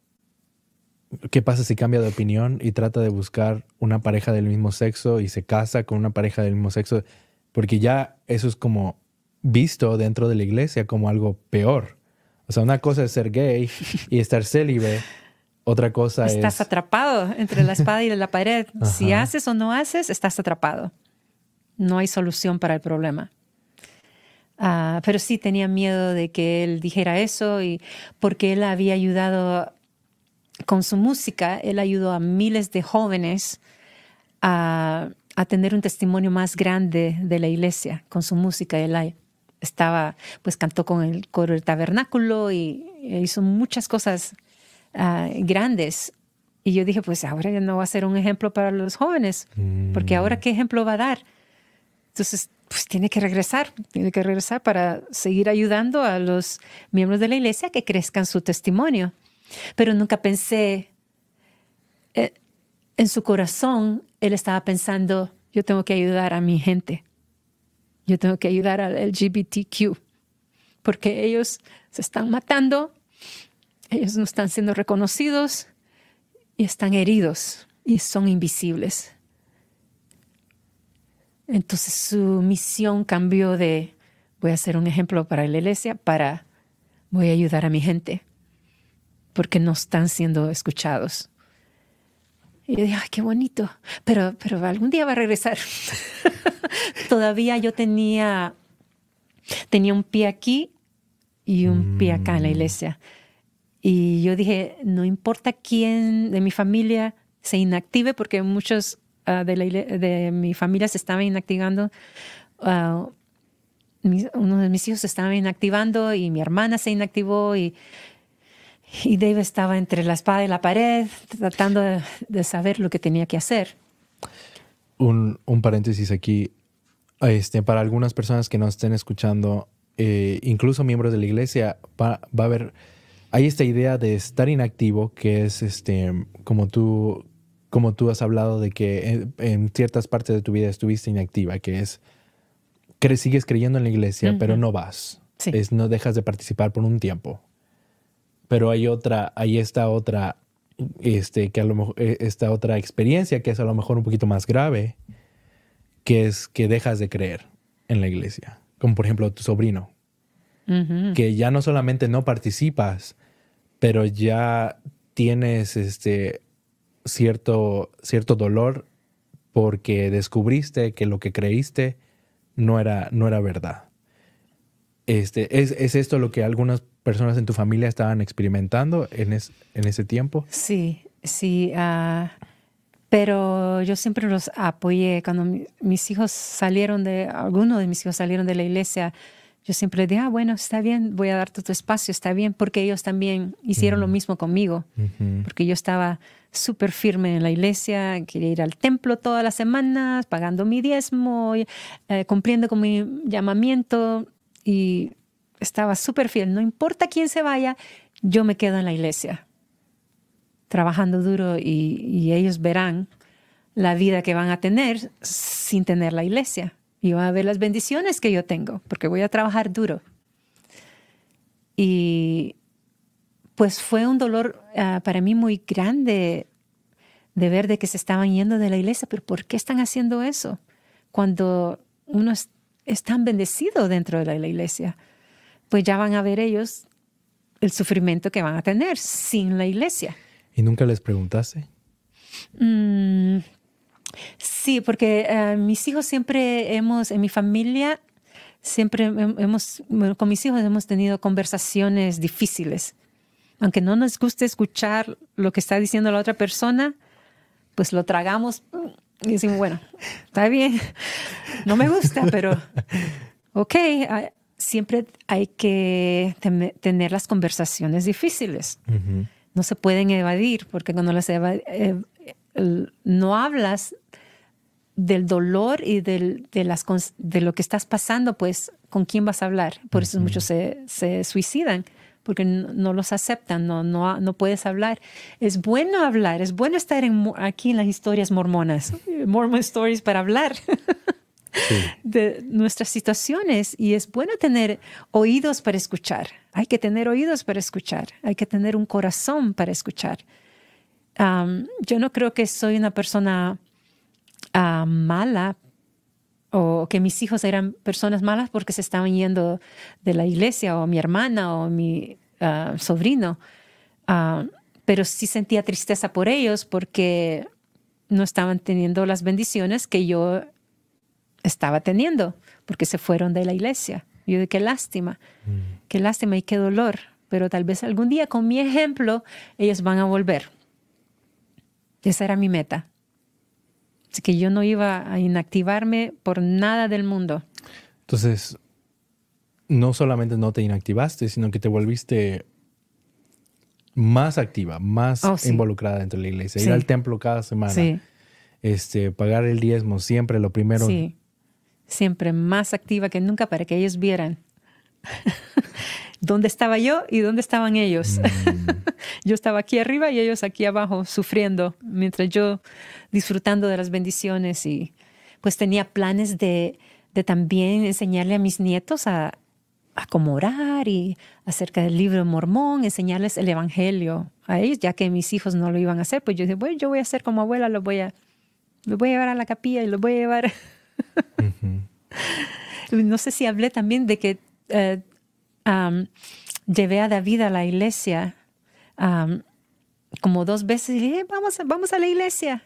qué pasa si cambia de opinión y trata de buscar una pareja del mismo sexo y se casa con una pareja del mismo sexo? Porque ya eso es como visto dentro de la iglesia como algo peor. O sea, una cosa es ser gay y estar célibe otra cosa estás es... atrapado entre la espada y la pared. si haces o no haces, estás atrapado. No hay solución para el problema. Ah, pero sí tenía miedo de que él dijera eso y porque él había ayudado con su música, él ayudó a miles de jóvenes a, a tener un testimonio más grande de la iglesia con su música. Él estaba, pues cantó con el coro del tabernáculo y e hizo muchas cosas Ah, grandes. Y yo dije, pues ahora ya no va a ser un ejemplo para los jóvenes, porque mm. ahora qué ejemplo va a dar. Entonces, pues tiene que regresar, tiene que regresar para seguir ayudando a los miembros de la iglesia que crezcan su testimonio. Pero nunca pensé, eh, en su corazón, él estaba pensando, yo tengo que ayudar a mi gente, yo tengo que ayudar al LGBTQ, porque ellos se están matando ellos no están siendo reconocidos y están heridos y son invisibles. Entonces su misión cambió de voy a hacer un ejemplo para la iglesia para voy a ayudar a mi gente porque no están siendo escuchados. Y yo dije, ay, qué bonito, pero, pero algún día va a regresar. Todavía yo tenía, tenía un pie aquí y un pie acá en la mm. iglesia. Y yo dije, no importa quién de mi familia se inactive, porque muchos ah, de, mi familia se estaban inactivando. Ah, uno de mis hijos se estaba inactivando y mi hermana se inactivó y, y Dave estaba entre la espada y la pared tratando de, saber lo que tenía que hacer. Un, paréntesis aquí. Este, para algunas personas que nos estén escuchando, eh, incluso miembros de la iglesia, va, va a haber hay esta idea de estar inactivo, que es este, como tú, como tú has hablado de que en, ciertas partes de tu vida estuviste inactiva, que es que sigues creyendo en la iglesia, pero no vas. Es no dejas de participar por un tiempo. Pero hay otra, hay esta otra, este, que a lo e, esta otra experiencia que es a lo mejor un poquito más grave, que es que dejas de creer en la iglesia. Como por ejemplo tu sobrino, que ya no solamente no participas, pero ya tienes este cierto, cierto dolor porque descubriste que lo que creíste no era, no era verdad. Este, ¿es, esto lo que algunas personas en tu familia estaban experimentando en, en ese tiempo? Sí, sí. Ah, pero yo siempre los apoyé. Cuando mis hijos salieron de, algunos de mis hijos salieron de la iglesia, yo siempre dije, ah, bueno, está bien, voy a darte tu espacio, está bien, porque ellos también hicieron lo mm. mismo conmigo, porque yo estaba súper firme en la iglesia, quería ir al templo todas las semanas, pagando mi diezmo, eh, cumpliendo con mi llamamiento y estaba súper fiel. No importa quién se vaya, yo me quedo en la iglesia, trabajando duro y ellos verán la vida que van a tener sin tener la iglesia y va a ver las bendiciones que yo tengo, porque voy a trabajar duro. Y pues fue un dolor ah, para mí muy grande de ver de que se estaban yendo de la iglesia, pero ¿por qué están haciendo eso? Cuando uno es, tan bendecido dentro de la, iglesia, pues ya van a ver ellos el sufrimiento que van a tener sin la iglesia. ¿Y nunca les preguntaste? Mm, Sí, porque eh, mis hijos siempre hemos, en mi familia, siempre hemos, con mis hijos hemos tenido conversaciones difíciles. Aunque no nos guste escuchar lo que está diciendo la otra persona, pues lo tragamos y decimos, bueno, está bien, no me gusta, pero ok, ah, siempre hay que tener las conversaciones difíciles. No se pueden evadir, porque cuando las eh, no hablas, del dolor y de, lo que estás pasando, pues, ¿con quién vas a hablar? Por eso muchos se, suicidan, porque no, los aceptan, no, no, no puedes hablar. Es bueno hablar, es bueno estar aquí en las historias mormonas, Mormon Stories para hablar. de nuestras situaciones y es bueno tener oídos para escuchar. Hay que tener oídos para escuchar, hay que tener un corazón para escuchar. yo no creo que soy una persona Ah, mala o que mis hijos eran personas malas porque se estaban yendo de la iglesia o mi hermana o mi ah, sobrino. Ah, pero sí sentía tristeza por ellos porque no estaban teniendo las bendiciones que yo estaba teniendo porque se fueron de la iglesia. Yo de qué lástima, mm. qué lástima y qué dolor. Pero tal vez algún día con mi ejemplo ellos van a volver. Esa era mi meta, Así que yo no iba a inactivarme por nada del mundo. Entonces, no solamente no te inactivaste, sino que te volviste más activa, más oh, involucrada dentro de la iglesia, ir al templo cada semana, este, pagar el diezmo siempre, lo primero. Sí, siempre más activa que nunca para que ellos vieran. dónde estaba yo y dónde estaban ellos. Mm. yo estaba aquí arriba y ellos aquí abajo sufriendo, mientras yo disfrutando de las bendiciones y pues tenía planes de, de también enseñarle a mis nietos a, a cómo orar y acerca del libro mormón, enseñarles el evangelio a ellos, ya que mis hijos no lo iban a hacer, pues yo dije, bueno, yo voy a hacer como abuela, lo voy a, voy a llevar a la capilla y los voy a llevar. No sé si hablé también de que eh, llevé a David a la iglesia como dos veces y dije, eh, vamos, vamos a la iglesia.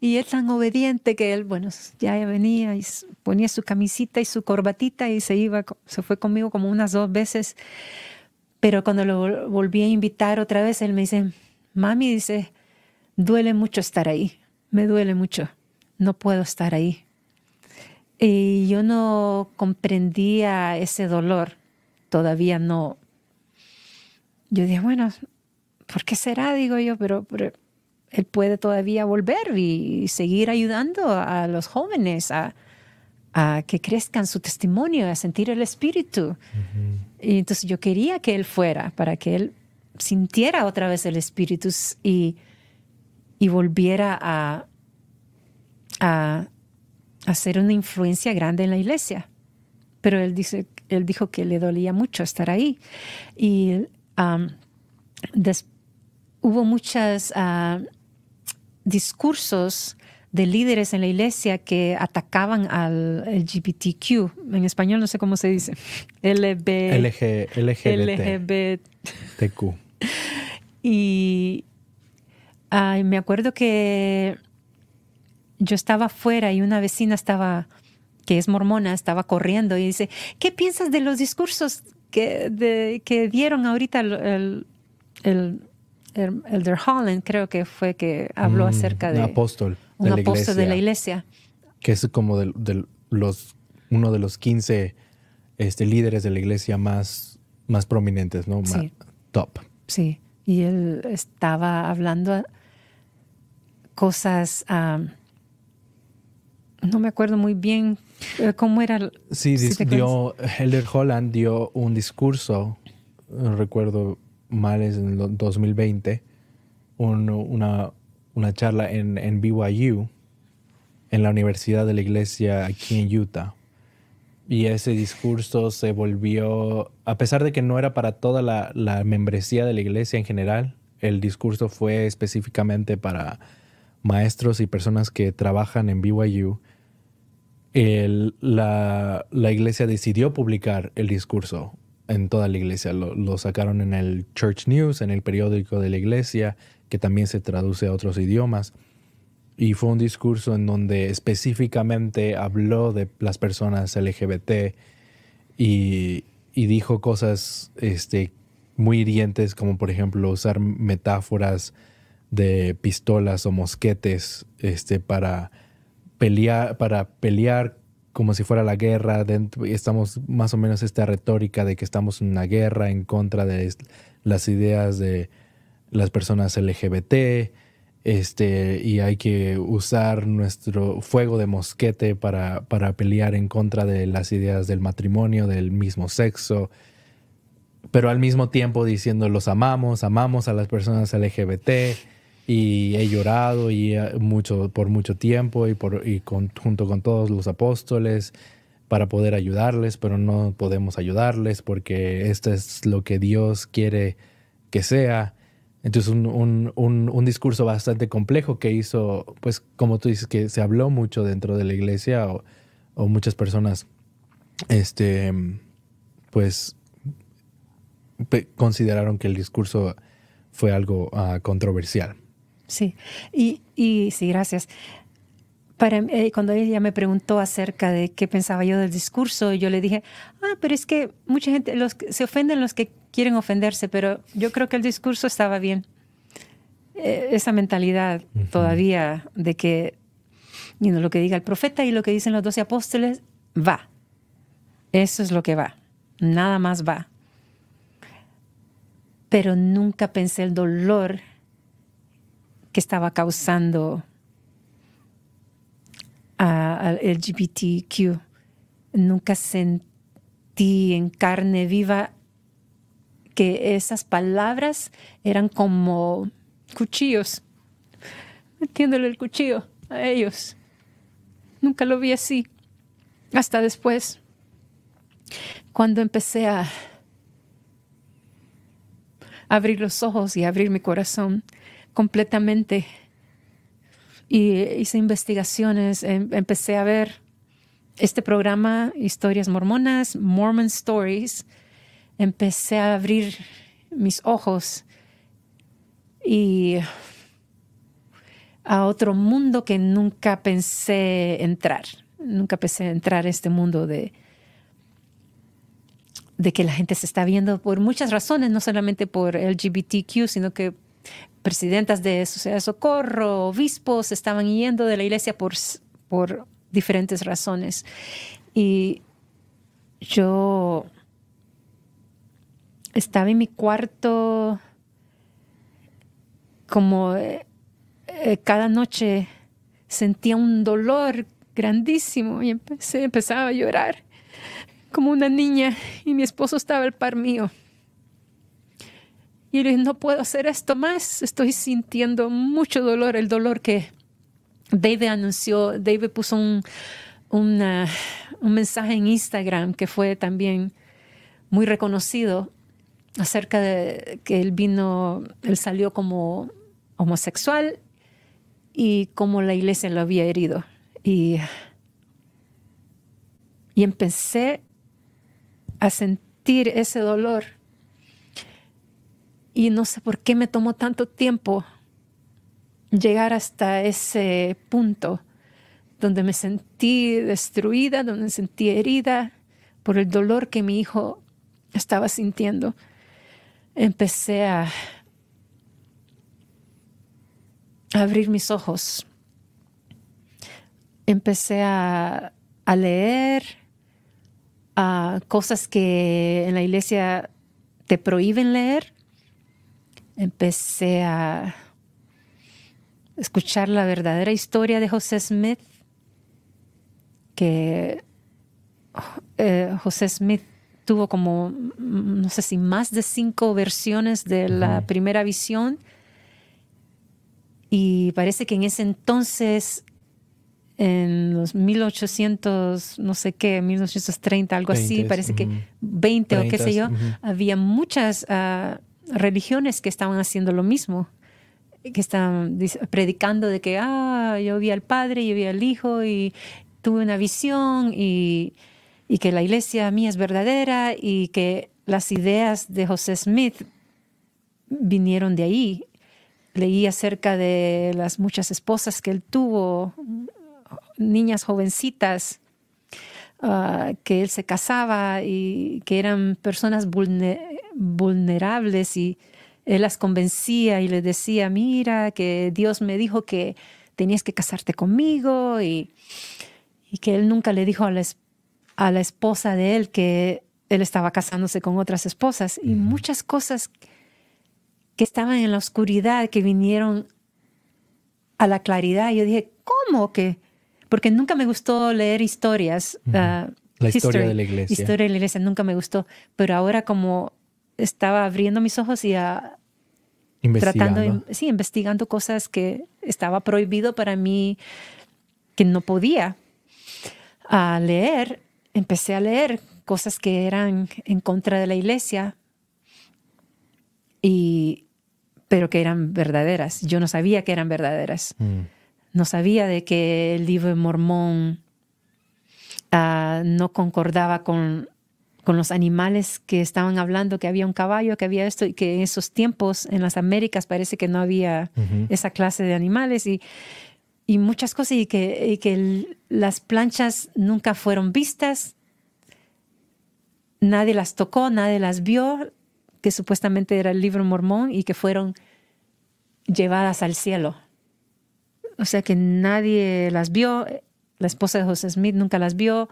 Y es tan obediente que él, bueno, ya venía y ponía su camisita y su corbatita y se iba, se fue conmigo como unas dos veces. Pero cuando lo volví a invitar otra vez, él me dice, mami, dice, duele mucho estar ahí, me duele mucho, no puedo estar ahí. Y yo no comprendía ese dolor todavía no... Yo dije, bueno, ¿por qué será? Digo yo, pero, él puede todavía volver y, seguir ayudando a los jóvenes a, que crezcan su testimonio, a sentir el espíritu. Y entonces yo quería que él fuera para que él sintiera otra vez el espíritu y, volviera a, a, a, ser una influencia grande en la iglesia. Pero él dice, él dijo que le dolía mucho estar ahí. Y um, hubo muchos ah, discursos de líderes en la iglesia que atacaban al LGBTQ. En español no sé cómo se dice. LGBTQ. Y me acuerdo que yo estaba fuera y una vecina estaba que es mormona, estaba corriendo y dice, ¿qué piensas de los discursos que, que dieron ahorita el, el, el, Holland, creo que fue que habló mm, acerca de... Un apóstol. Un de apóstol la de la iglesia. Que es como de, los, uno de los 15 este, líderes de la iglesia más, más prominentes, ¿no? top. Sí, y él estaba hablando cosas... no me acuerdo muy bien eh, ¿Cómo era? Sí, si Helder Holland dio un discurso, no eh, recuerdo mal, es en 2020, una, una, charla en, en BYU, en la Universidad de la Iglesia aquí en Utah. Y ese discurso se volvió, a pesar de que no era para toda la, la membresía de la iglesia en general, el discurso fue específicamente para maestros y personas que trabajan en BYU la, iglesia decidió publicar el discurso en toda la iglesia. Lo, sacaron en el Church News, en el periódico de la iglesia, que también se traduce a otros idiomas. Y fue un discurso en donde específicamente habló de las personas LGBT y, dijo cosas este, muy hirientes, como por ejemplo usar metáforas de pistolas o mosquetes este, para para pelear como si fuera la guerra. Estamos más o menos esta retórica de que estamos en una guerra en contra de las ideas de las personas LGBT. Este, y hay que usar nuestro fuego de mosquete para, para pelear en contra de las ideas del matrimonio, del mismo sexo, pero al mismo tiempo diciendo los amamos, amamos a las personas LGBT, y he llorado y eh, mucho, por mucho tiempo y, por, y junto con todos los apóstoles para poder ayudarles, pero no podemos ayudarles porque esto es lo que Dios quiere que sea. Entonces un, discurso bastante complejo que hizo, pues como tú dices, que se habló mucho dentro de la iglesia o, muchas personas, este, pues consideraron que el discurso fue algo ah, controversial. Sí, y, sí, gracias. Para, eh, cuando ella me preguntó acerca de qué pensaba yo del discurso, yo le dije, ah, pero es que mucha gente, los, se ofenden los que quieren ofenderse, pero yo creo que el discurso estaba bien. E, esa mentalidad todavía de que lo que diga el profeta y lo que dicen los doce apóstoles va. Eso es lo que va. Nada más va. Pero nunca pensé el dolor que estaba causando al LGBTQ. Nunca sentí en carne viva que esas palabras eran como cuchillos, metiéndole el cuchillo a ellos. Nunca lo vi así, hasta después, cuando empecé a abrir los ojos y abrir mi corazón completamente. Y hice investigaciones, em, empecé a ver este programa, Historias Mormonas, Mormon Stories. Empecé a abrir mis ojos y a otro mundo que nunca pensé entrar. Nunca pensé entrar a este mundo de, de que la gente se está viendo por muchas razones, no solamente por LGBTQ, sino que presidentas de sociedad de socorro, obispos, estaban yendo de la iglesia por, por diferentes razones. Y yo estaba en mi cuarto como eh, eh, cada noche sentía un dolor grandísimo y empecé, empezaba a llorar como una niña y mi esposo estaba al par mío. Y le dije, no puedo hacer esto más, estoy sintiendo mucho dolor, el dolor que David anunció, David puso un, mensaje en Instagram que fue también muy reconocido acerca de que él vino, él salió como homosexual y cómo la iglesia lo había herido. Y, y empecé a sentir ese dolor y no sé por qué me tomó tanto tiempo llegar hasta ese punto donde me sentí destruida, donde me sentí herida por el dolor que mi hijo estaba sintiendo. Empecé a abrir mis ojos. Empecé a, a leer a cosas que en la iglesia te prohíben leer empecé a escuchar la verdadera historia de José Smith, que eh, José Smith tuvo como, mm, no sé si más de cinco versiones de la primera visión. Y parece que en ese entonces, en los 1800, no sé qué, 1930, algo así, parece que 20 o qué sé yo, había muchas ah, religiones que estaban haciendo lo mismo, que estaban predicando de que, ah, yo vi al Padre, yo vi al Hijo y tuve una visión y, y que la iglesia mía es verdadera y que las ideas de José Smith vinieron de ahí. Leí acerca de las muchas esposas que él tuvo, niñas jovencitas Ah, que él se casaba y que eran personas vulnerables y él las convencía y le decía, mira, que Dios me dijo que tenías que casarte conmigo y, y que él nunca le dijo a la, a la esposa de él que él estaba casándose con otras esposas y muchas cosas que estaban en la oscuridad que vinieron a la claridad. Yo dije, ¿cómo que? porque nunca me gustó leer historias. Ah, la historia de la iglesia. Historia de la iglesia, nunca me gustó. Pero ahora como estaba abriendo mis ojos y ah, investigando. tratando, sí, investigando cosas que estaba prohibido para mí, que no podía a ah, leer, empecé a leer cosas que eran en contra de la iglesia, y, pero que eran verdaderas. Yo no sabía que eran verdaderas. Mm. No sabía de que el libro Mormón ah, no concordaba con, los animales que estaban hablando, que había un caballo, que había esto, y que en esos tiempos en las Américas parece que no había esa clase de animales y, y muchas cosas, y que, que las planchas nunca fueron vistas, nadie las tocó, nadie las vio, que supuestamente era el libro mormón y que fueron llevadas al cielo. O sea que nadie las vio, la esposa de José Smith nunca las vio.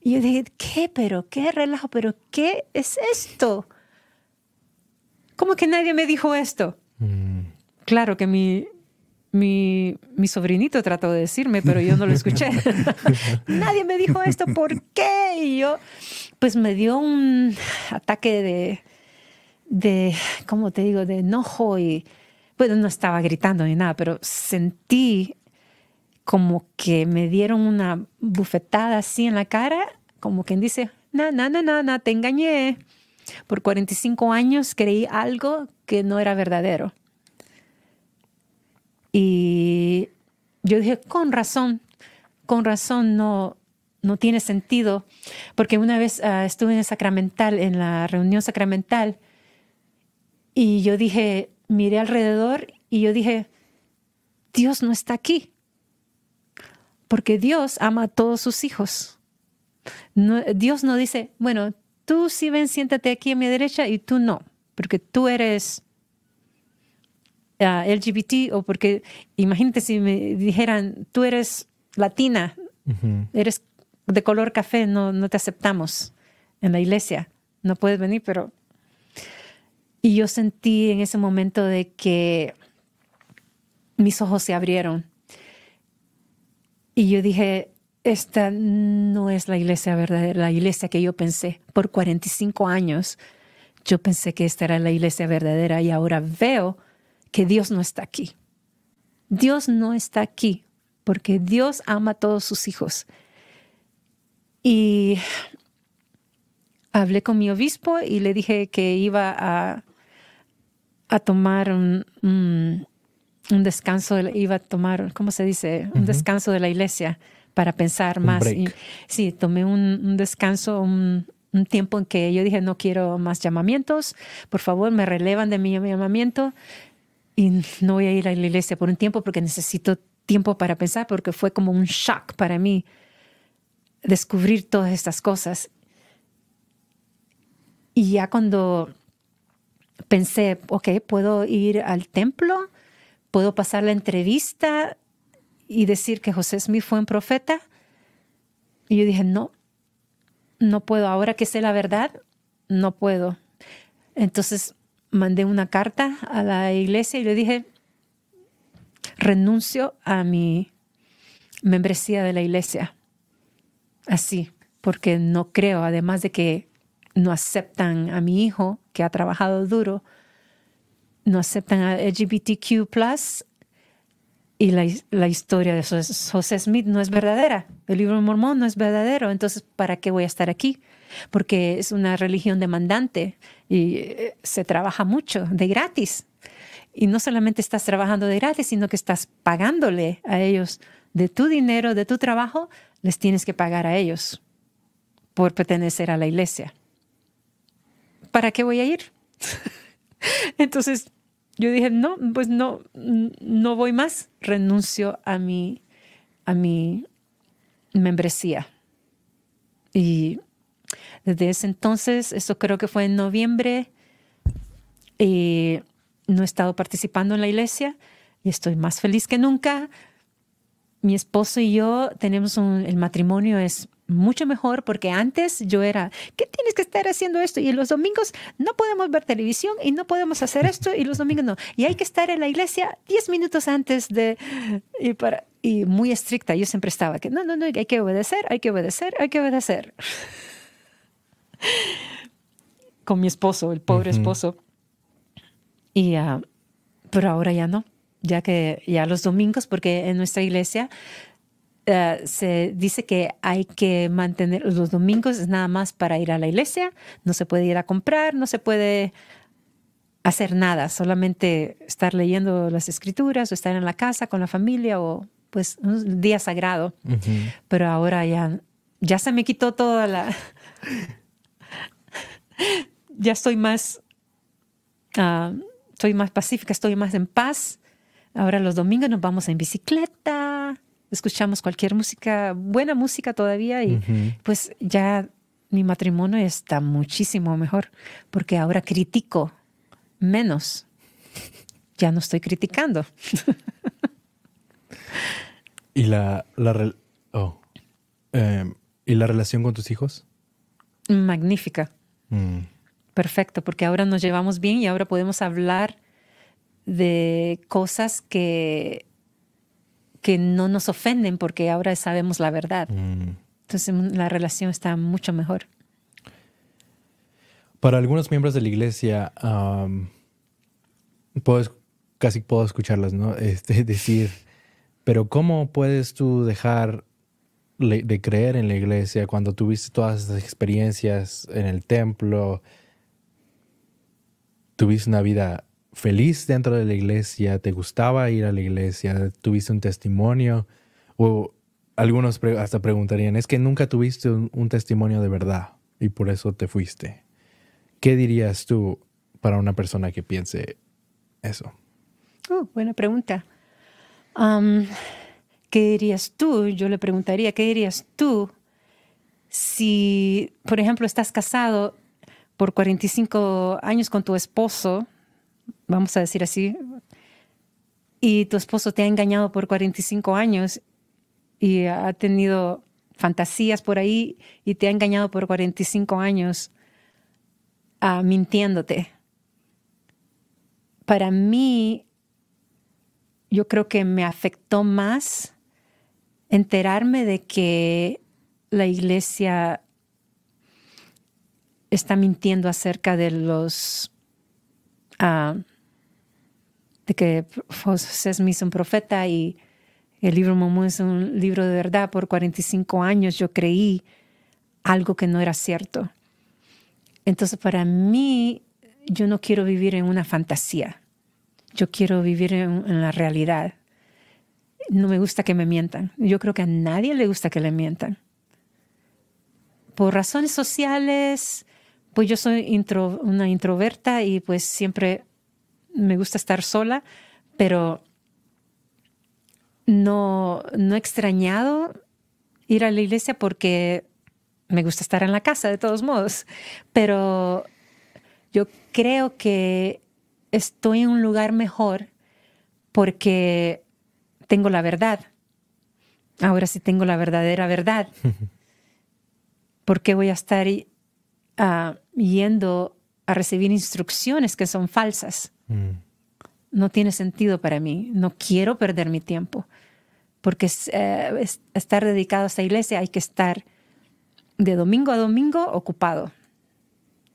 Y yo dije, ¿qué? ¿Pero qué relajo? ¿Pero qué es esto? ¿Cómo que nadie me dijo esto? Mm. Claro que mi, mi, sobrinito trató de decirme, pero yo no lo escuché. nadie me dijo esto, ¿por qué? Y yo, pues me dio un ataque de, de ¿cómo te digo?, de enojo y bueno, no estaba gritando ni nada, pero sentí como que me dieron una bufetada así en la cara, como quien dice, na, na, na, na, na, te engañé. Por 45 años creí algo que no era verdadero. Y yo dije, con razón, con razón no, no tiene sentido, porque una vez ah, estuve en sacramental, en la reunión sacramental, y yo dije, miré alrededor y yo dije, Dios no está aquí, porque Dios ama a todos sus hijos. Dios no dice, bueno, tú sí ven, siéntate aquí a mi derecha y tú no, porque tú eres ah, LGBT o porque, imagínate si me dijeran, tú eres latina, eres de color café, no, no te aceptamos en la iglesia, no puedes venir, pero y yo sentí en ese momento de que mis ojos se abrieron. Y yo dije, esta no es la iglesia verdadera, la iglesia que yo pensé por 45 años. Yo pensé que esta era la iglesia verdadera y ahora veo que Dios no está aquí. Dios no está aquí porque Dios ama a todos sus hijos. Y hablé con mi obispo y le dije que iba a a tomar un, descanso, iba a tomar, ¿cómo se dice? Un descanso de la iglesia para pensar más. sí, tomé un, descanso, un, tiempo en que yo dije, no quiero más llamamientos, por favor, me relevan de mi llamamiento y no voy a ir a la iglesia por un tiempo porque necesito tiempo para pensar, porque fue como un shock para mí descubrir todas estas cosas. Y ya cuando pensé, ok, puedo ir al templo, puedo pasar la entrevista y decir que José Smith fue un profeta. Y yo dije, no, no puedo. Ahora que sé la verdad, no puedo. Entonces mandé una carta a la iglesia y le dije, renuncio a mi membresía de la iglesia. Así, porque no creo, además de que no aceptan a mi hijo que ha trabajado duro, no aceptan a LGBTQ y la, historia de José Smith no es verdadera, el libro mormón no es verdadero, entonces ¿para qué voy a estar aquí? Porque es una religión demandante y eh, se trabaja mucho de gratis. Y no solamente estás trabajando de gratis, sino que estás pagándole a ellos de tu dinero, de tu trabajo, les tienes que pagar a ellos por pertenecer a la iglesia. ¿para qué voy a ir? Entonces yo dije, no, pues no, no voy más, renuncio a mi, a mi membresía. Y desde ese entonces, eso creo que fue en noviembre, no he estado participando en la iglesia y estoy más feliz que nunca. Mi esposo y yo tenemos un, el matrimonio es mucho mejor porque antes yo era, ¿qué tienes que estar haciendo esto? Y los domingos no podemos ver televisión y no podemos hacer esto y los domingos no. Y hay que estar en la iglesia 10 minutos antes de... Y, para, y muy estricta, yo siempre estaba que, no, no, no, hay que obedecer, hay que obedecer, hay que obedecer. Con mi esposo, el pobre esposo. Y, ah, pero ahora ya no, ya que ya los domingos, porque en nuestra iglesia eh, se dice que hay que mantener los domingos es nada más para ir a la iglesia, no se puede ir a comprar, no se puede hacer nada, solamente estar leyendo las escrituras o estar en la casa con la familia o pues un día sagrado. Pero ahora ya, ya se me quitó toda la... ya estoy más, ah, estoy más pacífica, estoy más en paz. Ahora los domingos nos vamos en bicicleta, escuchamos cualquier música, buena música todavía, y pues ya mi matrimonio está muchísimo mejor, porque ahora critico menos. Ya no estoy criticando. ¿Y la, oh, em, ¿Y la relación con tus hijos? Magnífica. Mm. Perfecto, porque ahora nos llevamos bien y ahora podemos hablar de cosas que que no nos ofenden porque ahora sabemos la verdad. Mm. Entonces la relación está mucho mejor. Para algunos miembros de la iglesia, casi puedo escucharlas, ¿no? Este, decir, pero ¿cómo puedes tú dejar de creer en la iglesia cuando tuviste todas esas experiencias en el templo? Tuviste una vida feliz dentro de la iglesia, te gustaba ir a la iglesia, tuviste un testimonio, o algunos hasta preguntarían, es que nunca tuviste un, testimonio de verdad y por eso te fuiste. ¿Qué dirías tú para una persona que piense eso? Oh, buena pregunta. ¿Qué dirías tú? Yo le preguntaría, ¿qué dirías tú si, por ejemplo, estás casado por 45 años con tu esposo vamos a decir así, y tu esposo te ha engañado por 45 años y ha tenido fantasías por ahí y te ha engañado por 45 años ah, mintiéndote. Para mí, yo creo que me afectó más enterarme de que la iglesia está mintiendo acerca de los... Ah, de que José Smith es un profeta y el libro Mormón es un libro de verdad. Por 45 años yo creí algo que no era cierto. Entonces para mí, yo no quiero vivir en una fantasía. Yo quiero vivir en, la realidad. No me gusta que me mientan. Yo creo que a nadie le gusta que le mientan. Por razones sociales, pues yo soy una introverta y pues siempre me gusta estar sola, pero no, he extrañado ir a la iglesia porque me gusta estar en la casa de todos modos, pero yo creo que estoy en un lugar mejor porque tengo la verdad. Ahora sí tengo la verdadera verdad. ¿Por qué voy a estar ah, yendo a recibir instrucciones que son falsas? Mm. No tiene sentido para mí. No quiero perder mi tiempo. Porque eh, estar dedicado a esta iglesia hay que estar de domingo a domingo ocupado.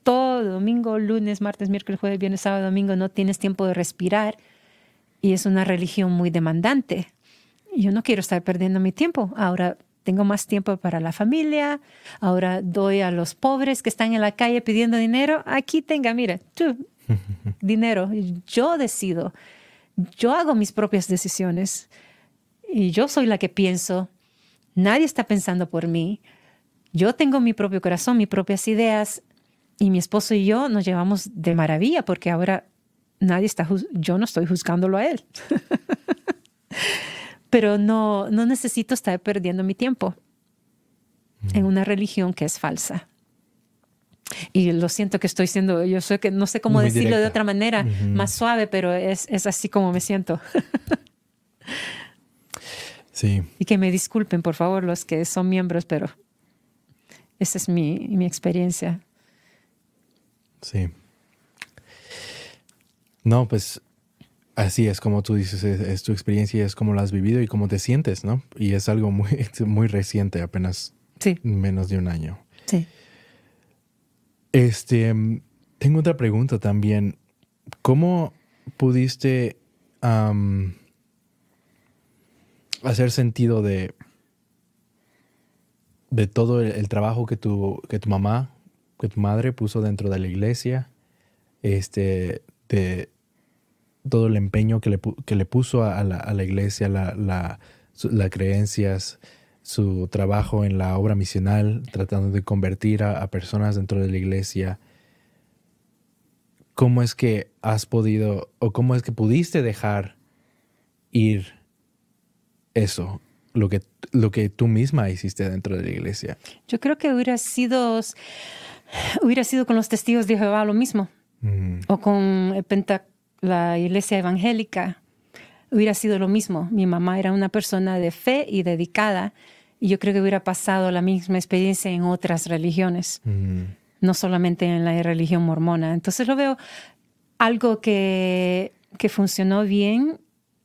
Todo domingo, lunes, martes, miércoles, jueves, viernes, sábado, domingo, no tienes tiempo de respirar. Y es una religión muy demandante. Yo no quiero estar perdiendo mi tiempo. Ahora tengo más tiempo para la familia, ahora doy a los pobres que están en la calle pidiendo dinero, aquí tenga, mira, tú, dinero. Yo decido. Yo hago mis propias decisiones. Y yo soy la que pienso. Nadie está pensando por mí. Yo tengo mi propio corazón, mis propias ideas. Y mi esposo y yo nos llevamos de maravilla porque ahora nadie está, yo no estoy juzgándolo a él. Pero no, no necesito estar perdiendo mi tiempo en una religión que es falsa y lo siento que estoy siendo, yo sé que no sé cómo decirlo de otra manera, más suave, pero es, así como me siento. sí. Y que me disculpen, por favor, los que son miembros, pero esa es mi, experiencia. Sí. No, pues así es como tú dices, es, tu experiencia y es como la has vivido y cómo te sientes, ¿no? Y es algo muy, muy reciente, apenas menos de un año. Sí. Este, tengo otra pregunta también. ¿Cómo pudiste hacer sentido de, de todo el, trabajo que tu, que tu mamá, que tu madre puso dentro de la iglesia? Este, de todo el empeño que le, puso a, la, iglesia, las la, creencias, su trabajo en la obra misional, tratando de convertir a, personas dentro de la iglesia. ¿Cómo es que has podido o cómo es que pudiste dejar ir eso, lo que, lo que tú misma hiciste dentro de la iglesia? Yo creo que hubiera sido, hubiera sido con los testigos de Jehová lo mismo, mm. o con la iglesia evangélica, hubiera sido lo mismo. Mi mamá era una persona de fe y dedicada, y yo creo que hubiera pasado la misma experiencia en otras religiones, mm. no solamente en la religión mormona. Entonces lo veo algo que, que funcionó bien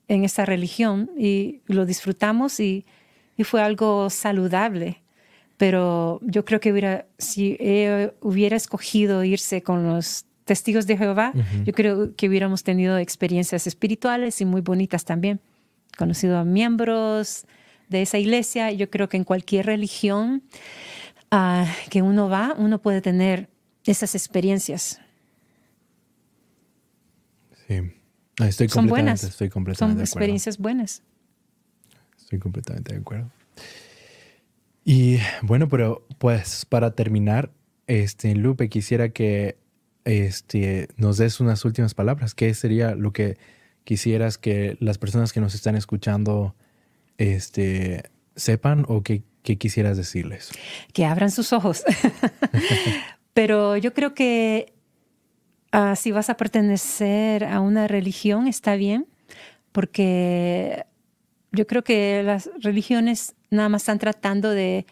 en esa religión y lo disfrutamos y, y fue algo saludable. Pero yo creo que hubiera, si eh, hubiera escogido irse con los testigos de Jehová, yo creo que hubiéramos tenido experiencias espirituales y muy bonitas también. Conocido a miembros de esa iglesia, yo creo que en cualquier religión ah, que uno va, uno puede tener esas experiencias. Sí, ah, estoy completamente, Son buenas. Son experiencias buenas. Estoy completamente de acuerdo. Y bueno, pero pues para terminar, este Lupe, quisiera que este, nos des unas últimas palabras. ¿Qué sería lo que quisieras que las personas que nos están escuchando este, sepan o qué, quisieras decirles? Que abran sus ojos. Pero yo creo que ah, si vas a pertenecer a una religión, está bien, porque yo creo que las religiones nada más están tratando de,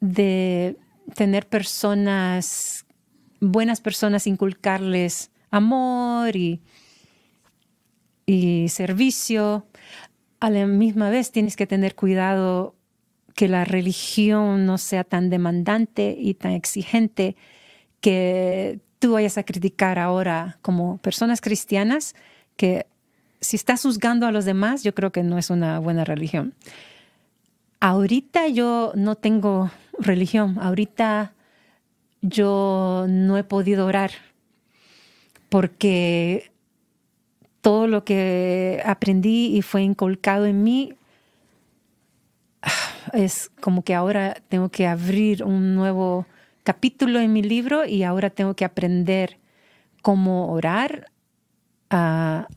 de tener personas buenas personas, inculcarles amor y, y servicio. A la misma vez tienes que tener cuidado que la religión no sea tan demandante y tan exigente que tú vayas a criticar ahora como personas cristianas que si estás juzgando a los demás, yo creo que no es una buena religión. Ahorita yo no tengo religión, ahorita yo no he podido orar porque todo lo que aprendí y fue inculcado en mí es como que ahora tengo que abrir un nuevo capítulo en mi libro y ahora tengo que aprender cómo orar a,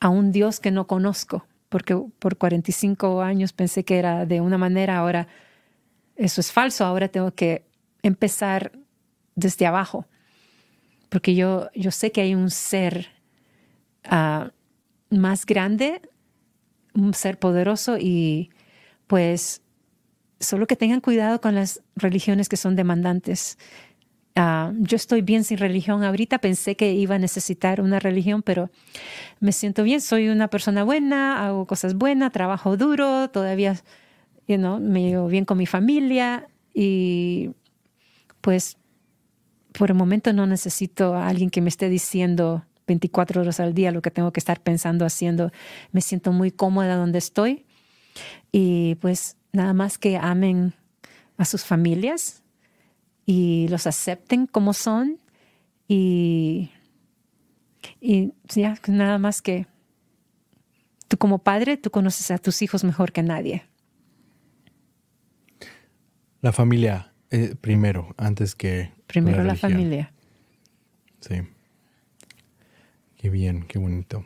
a un Dios que no conozco, porque por 45 años pensé que era de una manera, ahora eso es falso, ahora tengo que empezar desde abajo, porque yo, yo sé que hay un ser ah, más grande, un ser poderoso y pues solo que tengan cuidado con las religiones que son demandantes. Ah, yo estoy bien sin religión ahorita, pensé que iba a necesitar una religión, pero me siento bien, soy una persona buena, hago cosas buenas, trabajo duro, todavía me llevo bien con mi familia y pues por el momento no necesito a alguien que me esté diciendo 24 horas al día lo que tengo que estar pensando, haciendo. Me siento muy cómoda donde estoy y pues nada más que amen a sus familias y los acepten como son y, y ya nada más que tú como padre, tú conoces a tus hijos mejor que nadie. La familia eh, primero, antes que. Primero la, familia. Sí. Qué bien, qué bonito.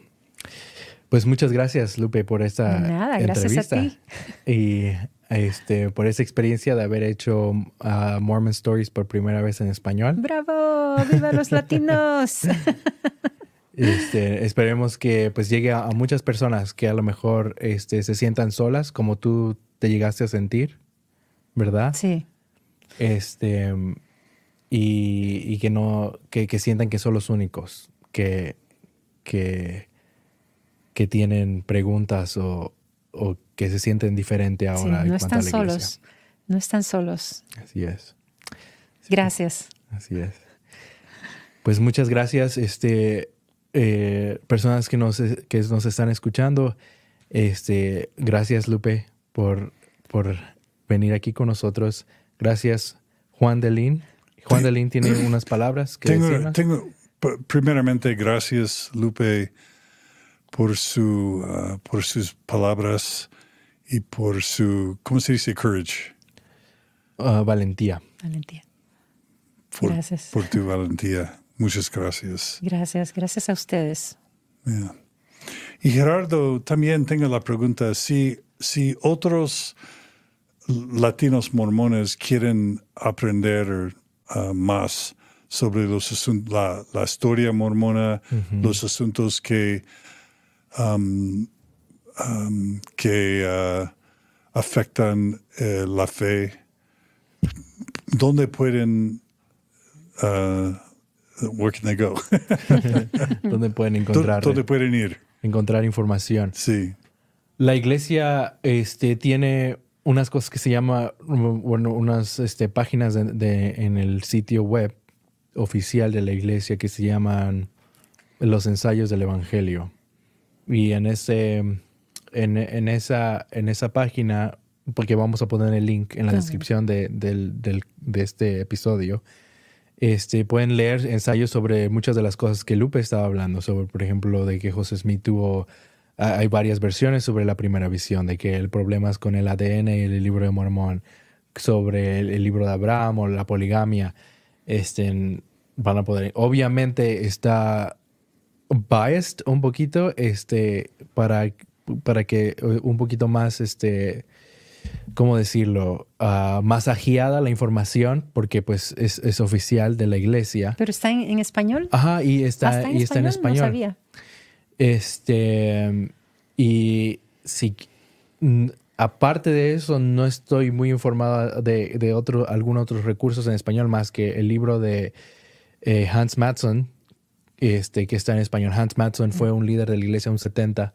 Pues muchas gracias, Lupe, por esta Nada, Gracias a ti. Y este, por esa experiencia de haber hecho ah, Mormon Stories por primera vez en español. ¡Bravo! ¡Viva los latinos! Este, esperemos que pues llegue a, muchas personas que a lo mejor este, se sientan solas como tú te llegaste a sentir, ¿verdad? Sí. Este, y, que no, sientan que son los únicos que, que, tienen preguntas o, que se sienten diferente ahora. no están solos, no están solos. Así es. Gracias. Así es. Pues muchas gracias, este, eh, personas que nos, están escuchando. Este, gracias, Lupe, por, por venir aquí con nosotros. Gracias, Juan Delín. Juan Delín tiene unas palabras que tengo, primeramente, gracias, Lupe, por, su, ah, por sus palabras y por su, ¿cómo se dice? Courage. Ah, valentía. Valentía. gracias. Por tu valentía. Muchas gracias. Gracias, gracias a ustedes. Y Gerardo, también tengo la pregunta, si, si otros latinos mormones quieren aprender uh, más sobre los la, historia mormona, los asuntos que, um, um, uh, afectan eh, la fe, dónde pueden... Uh, where ¿Dónde pueden encontrar? ¿Dónde pueden ir? Encontrar información. Sí. La iglesia este, tiene unas cosas que se llama, bueno, unas este, páginas de, en el sitio web oficial de la iglesia que se llaman los ensayos del Evangelio. Y en, ese, en, esa, en esa página, porque vamos a poner el link en la descripción de, este episodio, este, pueden leer ensayos sobre muchas de las cosas que Lupe estaba hablando, sobre, por ejemplo, de que José Smith tuvo Ah, hay varias versiones sobre la primera visión, de que el problema es con el ADN y el libro de Mormón, sobre el, libro de Abraham o la poligamia, este, van a poder... Obviamente está biased un poquito, este, para, para que eh, un poquito más, este, ¿cómo decirlo? Ah, más agiada la información, porque pues es, oficial de la iglesia. Pero está en, español. Ajá, y está, ah, en, español? Está en español. sabía. Este, y si, aparte de eso, no estoy muy informado de, de otro, algunos otros recursos en español más que el libro de eh, Hans Matson, este, que está en español. Hans Matson fue un líder de la iglesia en 70,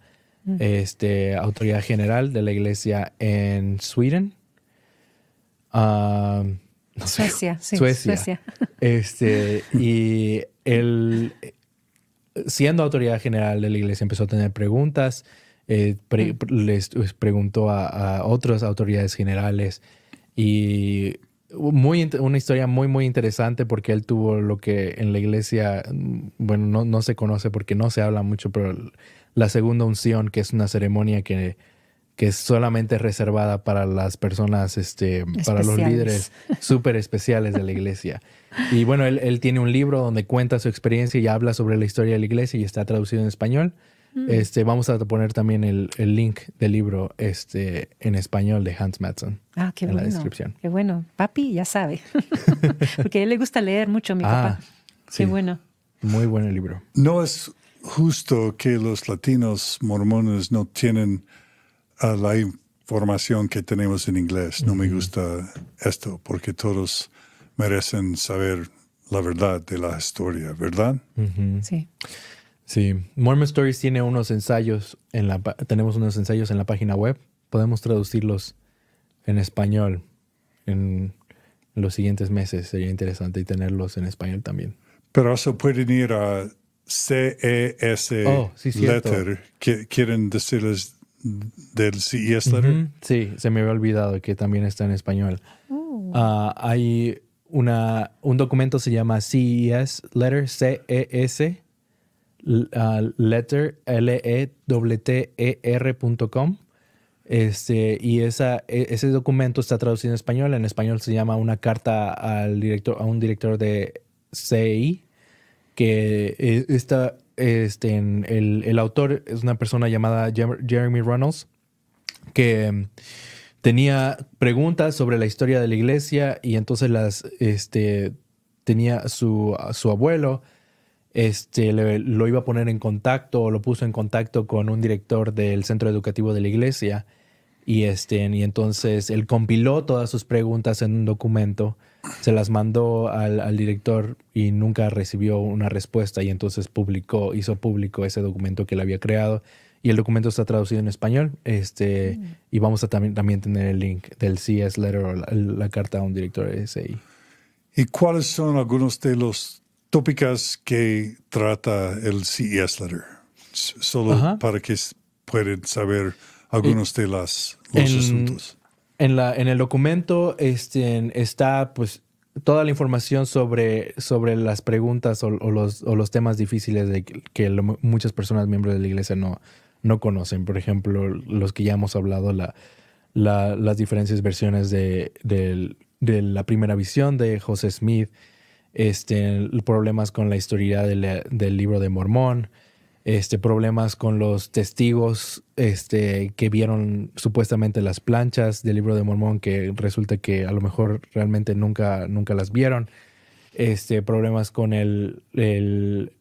este, autoridad general de la iglesia en Sweden. Ah, Suecia, sí, Suecia. Este, y él siendo autoridad general de la iglesia, empezó a tener preguntas, eh, les, pues, preguntó a, otras autoridades generales y muy, una historia muy, muy interesante porque él tuvo lo que en la iglesia, mm, bueno, no se conoce porque no se habla mucho, pero la segunda unción, que es una ceremonia que que es solamente reservada para las personas, este, para los líderes súper especiales de la iglesia. Y bueno, él, tiene un libro donde cuenta su experiencia y habla sobre la historia de la iglesia y está traducido en español. Mm. Este, vamos a poner también el, link del libro este, en español de Hans Madsen ah, en la descripción. Qué bueno. Papi ya sabe, porque a él le gusta leer mucho mi ah, papá. Sí. Qué bueno. Muy bueno el libro. No es justo que los latinos mormones no tienen a la información que tenemos en inglés. No me gusta esto porque todos merecen saber la verdad de la historia, ¿verdad? Sí. Sí, Mormon Stories tiene unos ensayos en la tenemos unos ensayos en la página web. Podemos traducirlos en español en los siguientes meses. Sería interesante tenerlos en español también. Pero eso pueden ir a CES oh, Letter, que Letter. Quieren decirles del CES letter. Sí, se me había olvidado que también está en español. Oh. Ah, hay una, un documento se llama CES letter, C-E-S ah, letter, L-E-T-E-R.com. Este, y esa, e, ese documento está traducido en español. En español se llama una carta al director, a un director de CI, que eh, está este, el, autor es una persona llamada Jeremy Reynolds, que em, tenía preguntas sobre la historia de la iglesia y entonces las este, tenía su, su abuelo, este, lo iba a poner en contacto o lo puso en contacto con un director del centro educativo de la iglesia y, este, y entonces él compiló todas sus preguntas en un documento se las mandó al, director y nunca recibió una respuesta y entonces publicó, hizo público ese documento que él había creado y el documento está traducido en español este, mm. y vamos a también, también tener el link del CS Letter la, carta a un director SI. ¿Y cuáles son algunos de los tópicos que trata el CES Letter? Solo para que puedan saber algunos de las, los asuntos en, la, en el documento este, está pues toda la información sobre, las preguntas o, los, o los, temas difíciles que, muchas personas miembros de la iglesia no, conocen. Por ejemplo, los que ya hemos hablado, la, la, las diferentes versiones de, la primera visión de José Smith, este, problemas con la historia del libro de Mormón, este, problemas con los testigos este, que vieron supuestamente las planchas del libro de Mormón, que resulta que a lo mejor realmente nunca, nunca las vieron. Este, problemas con el, el,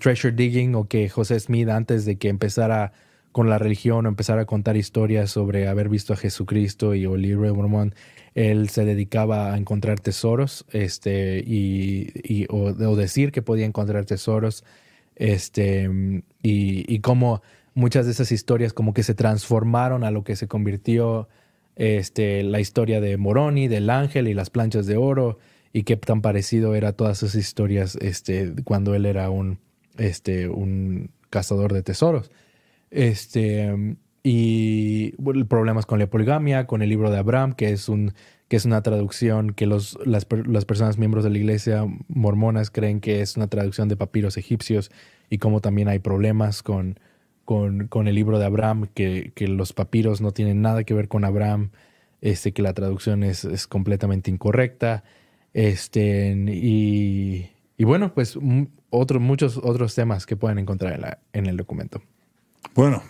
treasure digging o que José Smith antes de que empezara con la religión o empezara a contar historias sobre haber visto a Jesucristo y el libro de Mormón, él se dedicaba a encontrar tesoros este, y, o decir que podía encontrar tesoros este, y, y cómo muchas de esas historias como que se transformaron a lo que se convirtió este, la historia de Moroni, del ángel y las planchas de oro, y qué tan parecido era todas esas historias este, cuando él era un, este, un cazador de tesoros. Este, y problemas con la poligamia, con el libro de Abraham, que es un que es una traducción que las, personas miembros de la iglesia mormonas creen que es una traducción de papiros egipcios y como también hay problemas con, con, el libro de Abraham, que, los papiros no tienen nada que ver con Abraham, este, que la traducción es, completamente incorrecta. Este, y, bueno, pues muchos otros temas que pueden encontrar en, el documento. Bueno,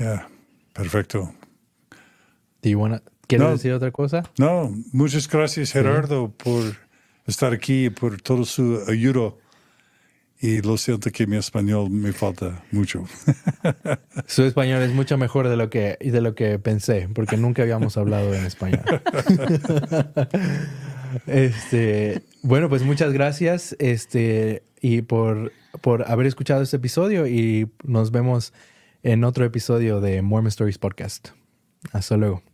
ya, perfecto. Do you ¿Quieres decir otra cosa? No, muchas gracias Gerardo por estar aquí y por todo su ayuda. Y lo siento que mi español me falta mucho. Su español es mucho mejor de lo que, de lo que pensé, porque nunca habíamos hablado en español. este, bueno, pues muchas gracias este, y por, por haber escuchado este episodio y nos vemos en otro episodio de Mormon Stories Podcast. Hasta luego.